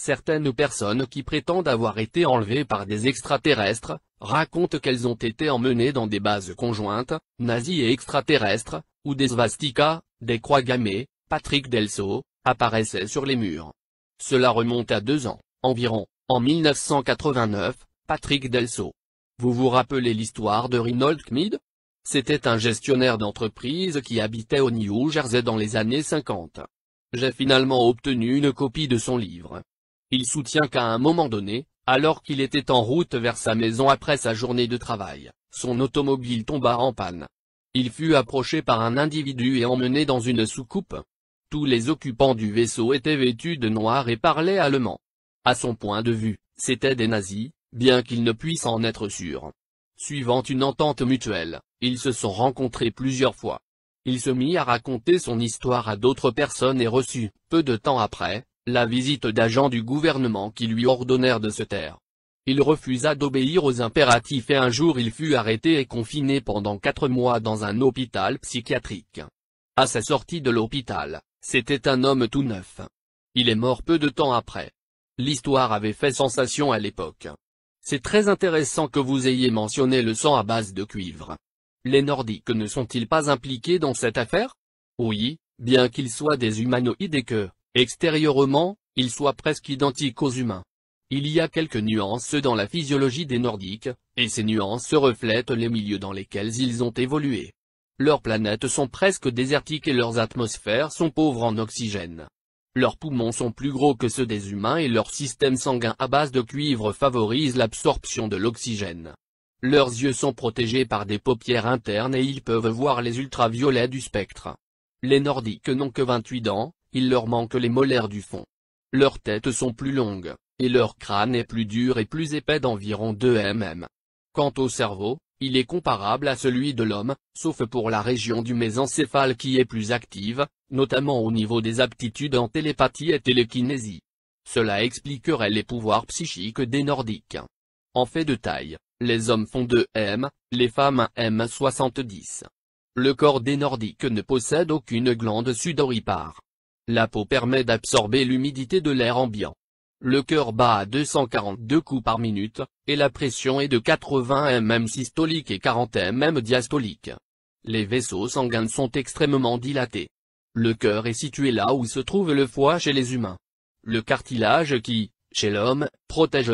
Certaines personnes qui prétendent avoir été enlevées par des extraterrestres, racontent qu'elles ont été emmenées dans des bases conjointes, nazies et extraterrestres, où des svastikas, des croix gammées, Patrick Delso, apparaissaient sur les murs. Cela remonte à deux ans, environ, en 1989, Patrick Delso. Vous vous rappelez l'histoire de Rinald Kmid C'était un gestionnaire d'entreprise qui habitait au New Jersey dans les années 50. J'ai finalement obtenu une copie de son livre. Il soutient qu'à un moment donné, alors qu'il était en route vers sa maison après sa journée de travail, son automobile tomba en panne. Il fut approché par un individu et emmené dans une soucoupe. Tous les occupants du vaisseau étaient vêtus de noir et parlaient allemand. À son point de vue, c'étaient des nazis, bien qu'il ne puisse en être sûr. Suivant une entente mutuelle, ils se sont rencontrés plusieurs fois. Il se mit à raconter son histoire à d'autres personnes et reçut, peu de temps après, la visite d'agents du gouvernement qui lui ordonnèrent de se taire. Il refusa d'obéir aux impératifs et un jour il fut arrêté et confiné pendant quatre mois dans un hôpital psychiatrique. À sa sortie de l'hôpital, c'était un homme tout neuf. Il est mort peu de temps après. L'histoire avait fait sensation à l'époque. C'est très intéressant que vous ayez mentionné le sang à base de cuivre. Les Nordiques ne sont-ils pas impliqués dans cette affaire Oui, bien qu'ils soient des humanoïdes et que, extérieurement, ils soient presque identiques aux humains. Il y a quelques nuances dans la physiologie des Nordiques, et ces nuances reflètent les milieux dans lesquels ils ont évolué. Leurs planètes sont presque désertiques et leurs atmosphères sont pauvres en oxygène. Leurs poumons sont plus gros que ceux des humains et leur système sanguin à base de cuivre favorise l'absorption de l'oxygène. Leurs yeux sont protégés par des paupières internes et ils peuvent voir les ultraviolets du spectre. Les Nordiques n'ont que 28 dents, il leur manque les molaires du fond. Leurs têtes sont plus longues, et leur crâne est plus dur et plus épais d'environ 2 mm. Quant au cerveau, il est comparable à celui de l'homme, sauf pour la région du mésencéphale qui est plus active, notamment au niveau des aptitudes en télépathie et télékinésie. Cela expliquerait les pouvoirs psychiques des Nordiques. En fait de taille, les hommes font 2 m, les femmes 1 m 70. Le corps des Nordiques ne possède aucune glande sudoripare. La peau permet d'absorber l'humidité de l'air ambiant. Le cœur bat à 242 coups par minute, et la pression est de 80 mm systolique et 40 mm diastolique. Les vaisseaux sanguins sont extrêmement dilatés. Le cœur est situé là où se trouve le foie chez les humains. Le cartilage qui, chez l'homme, protège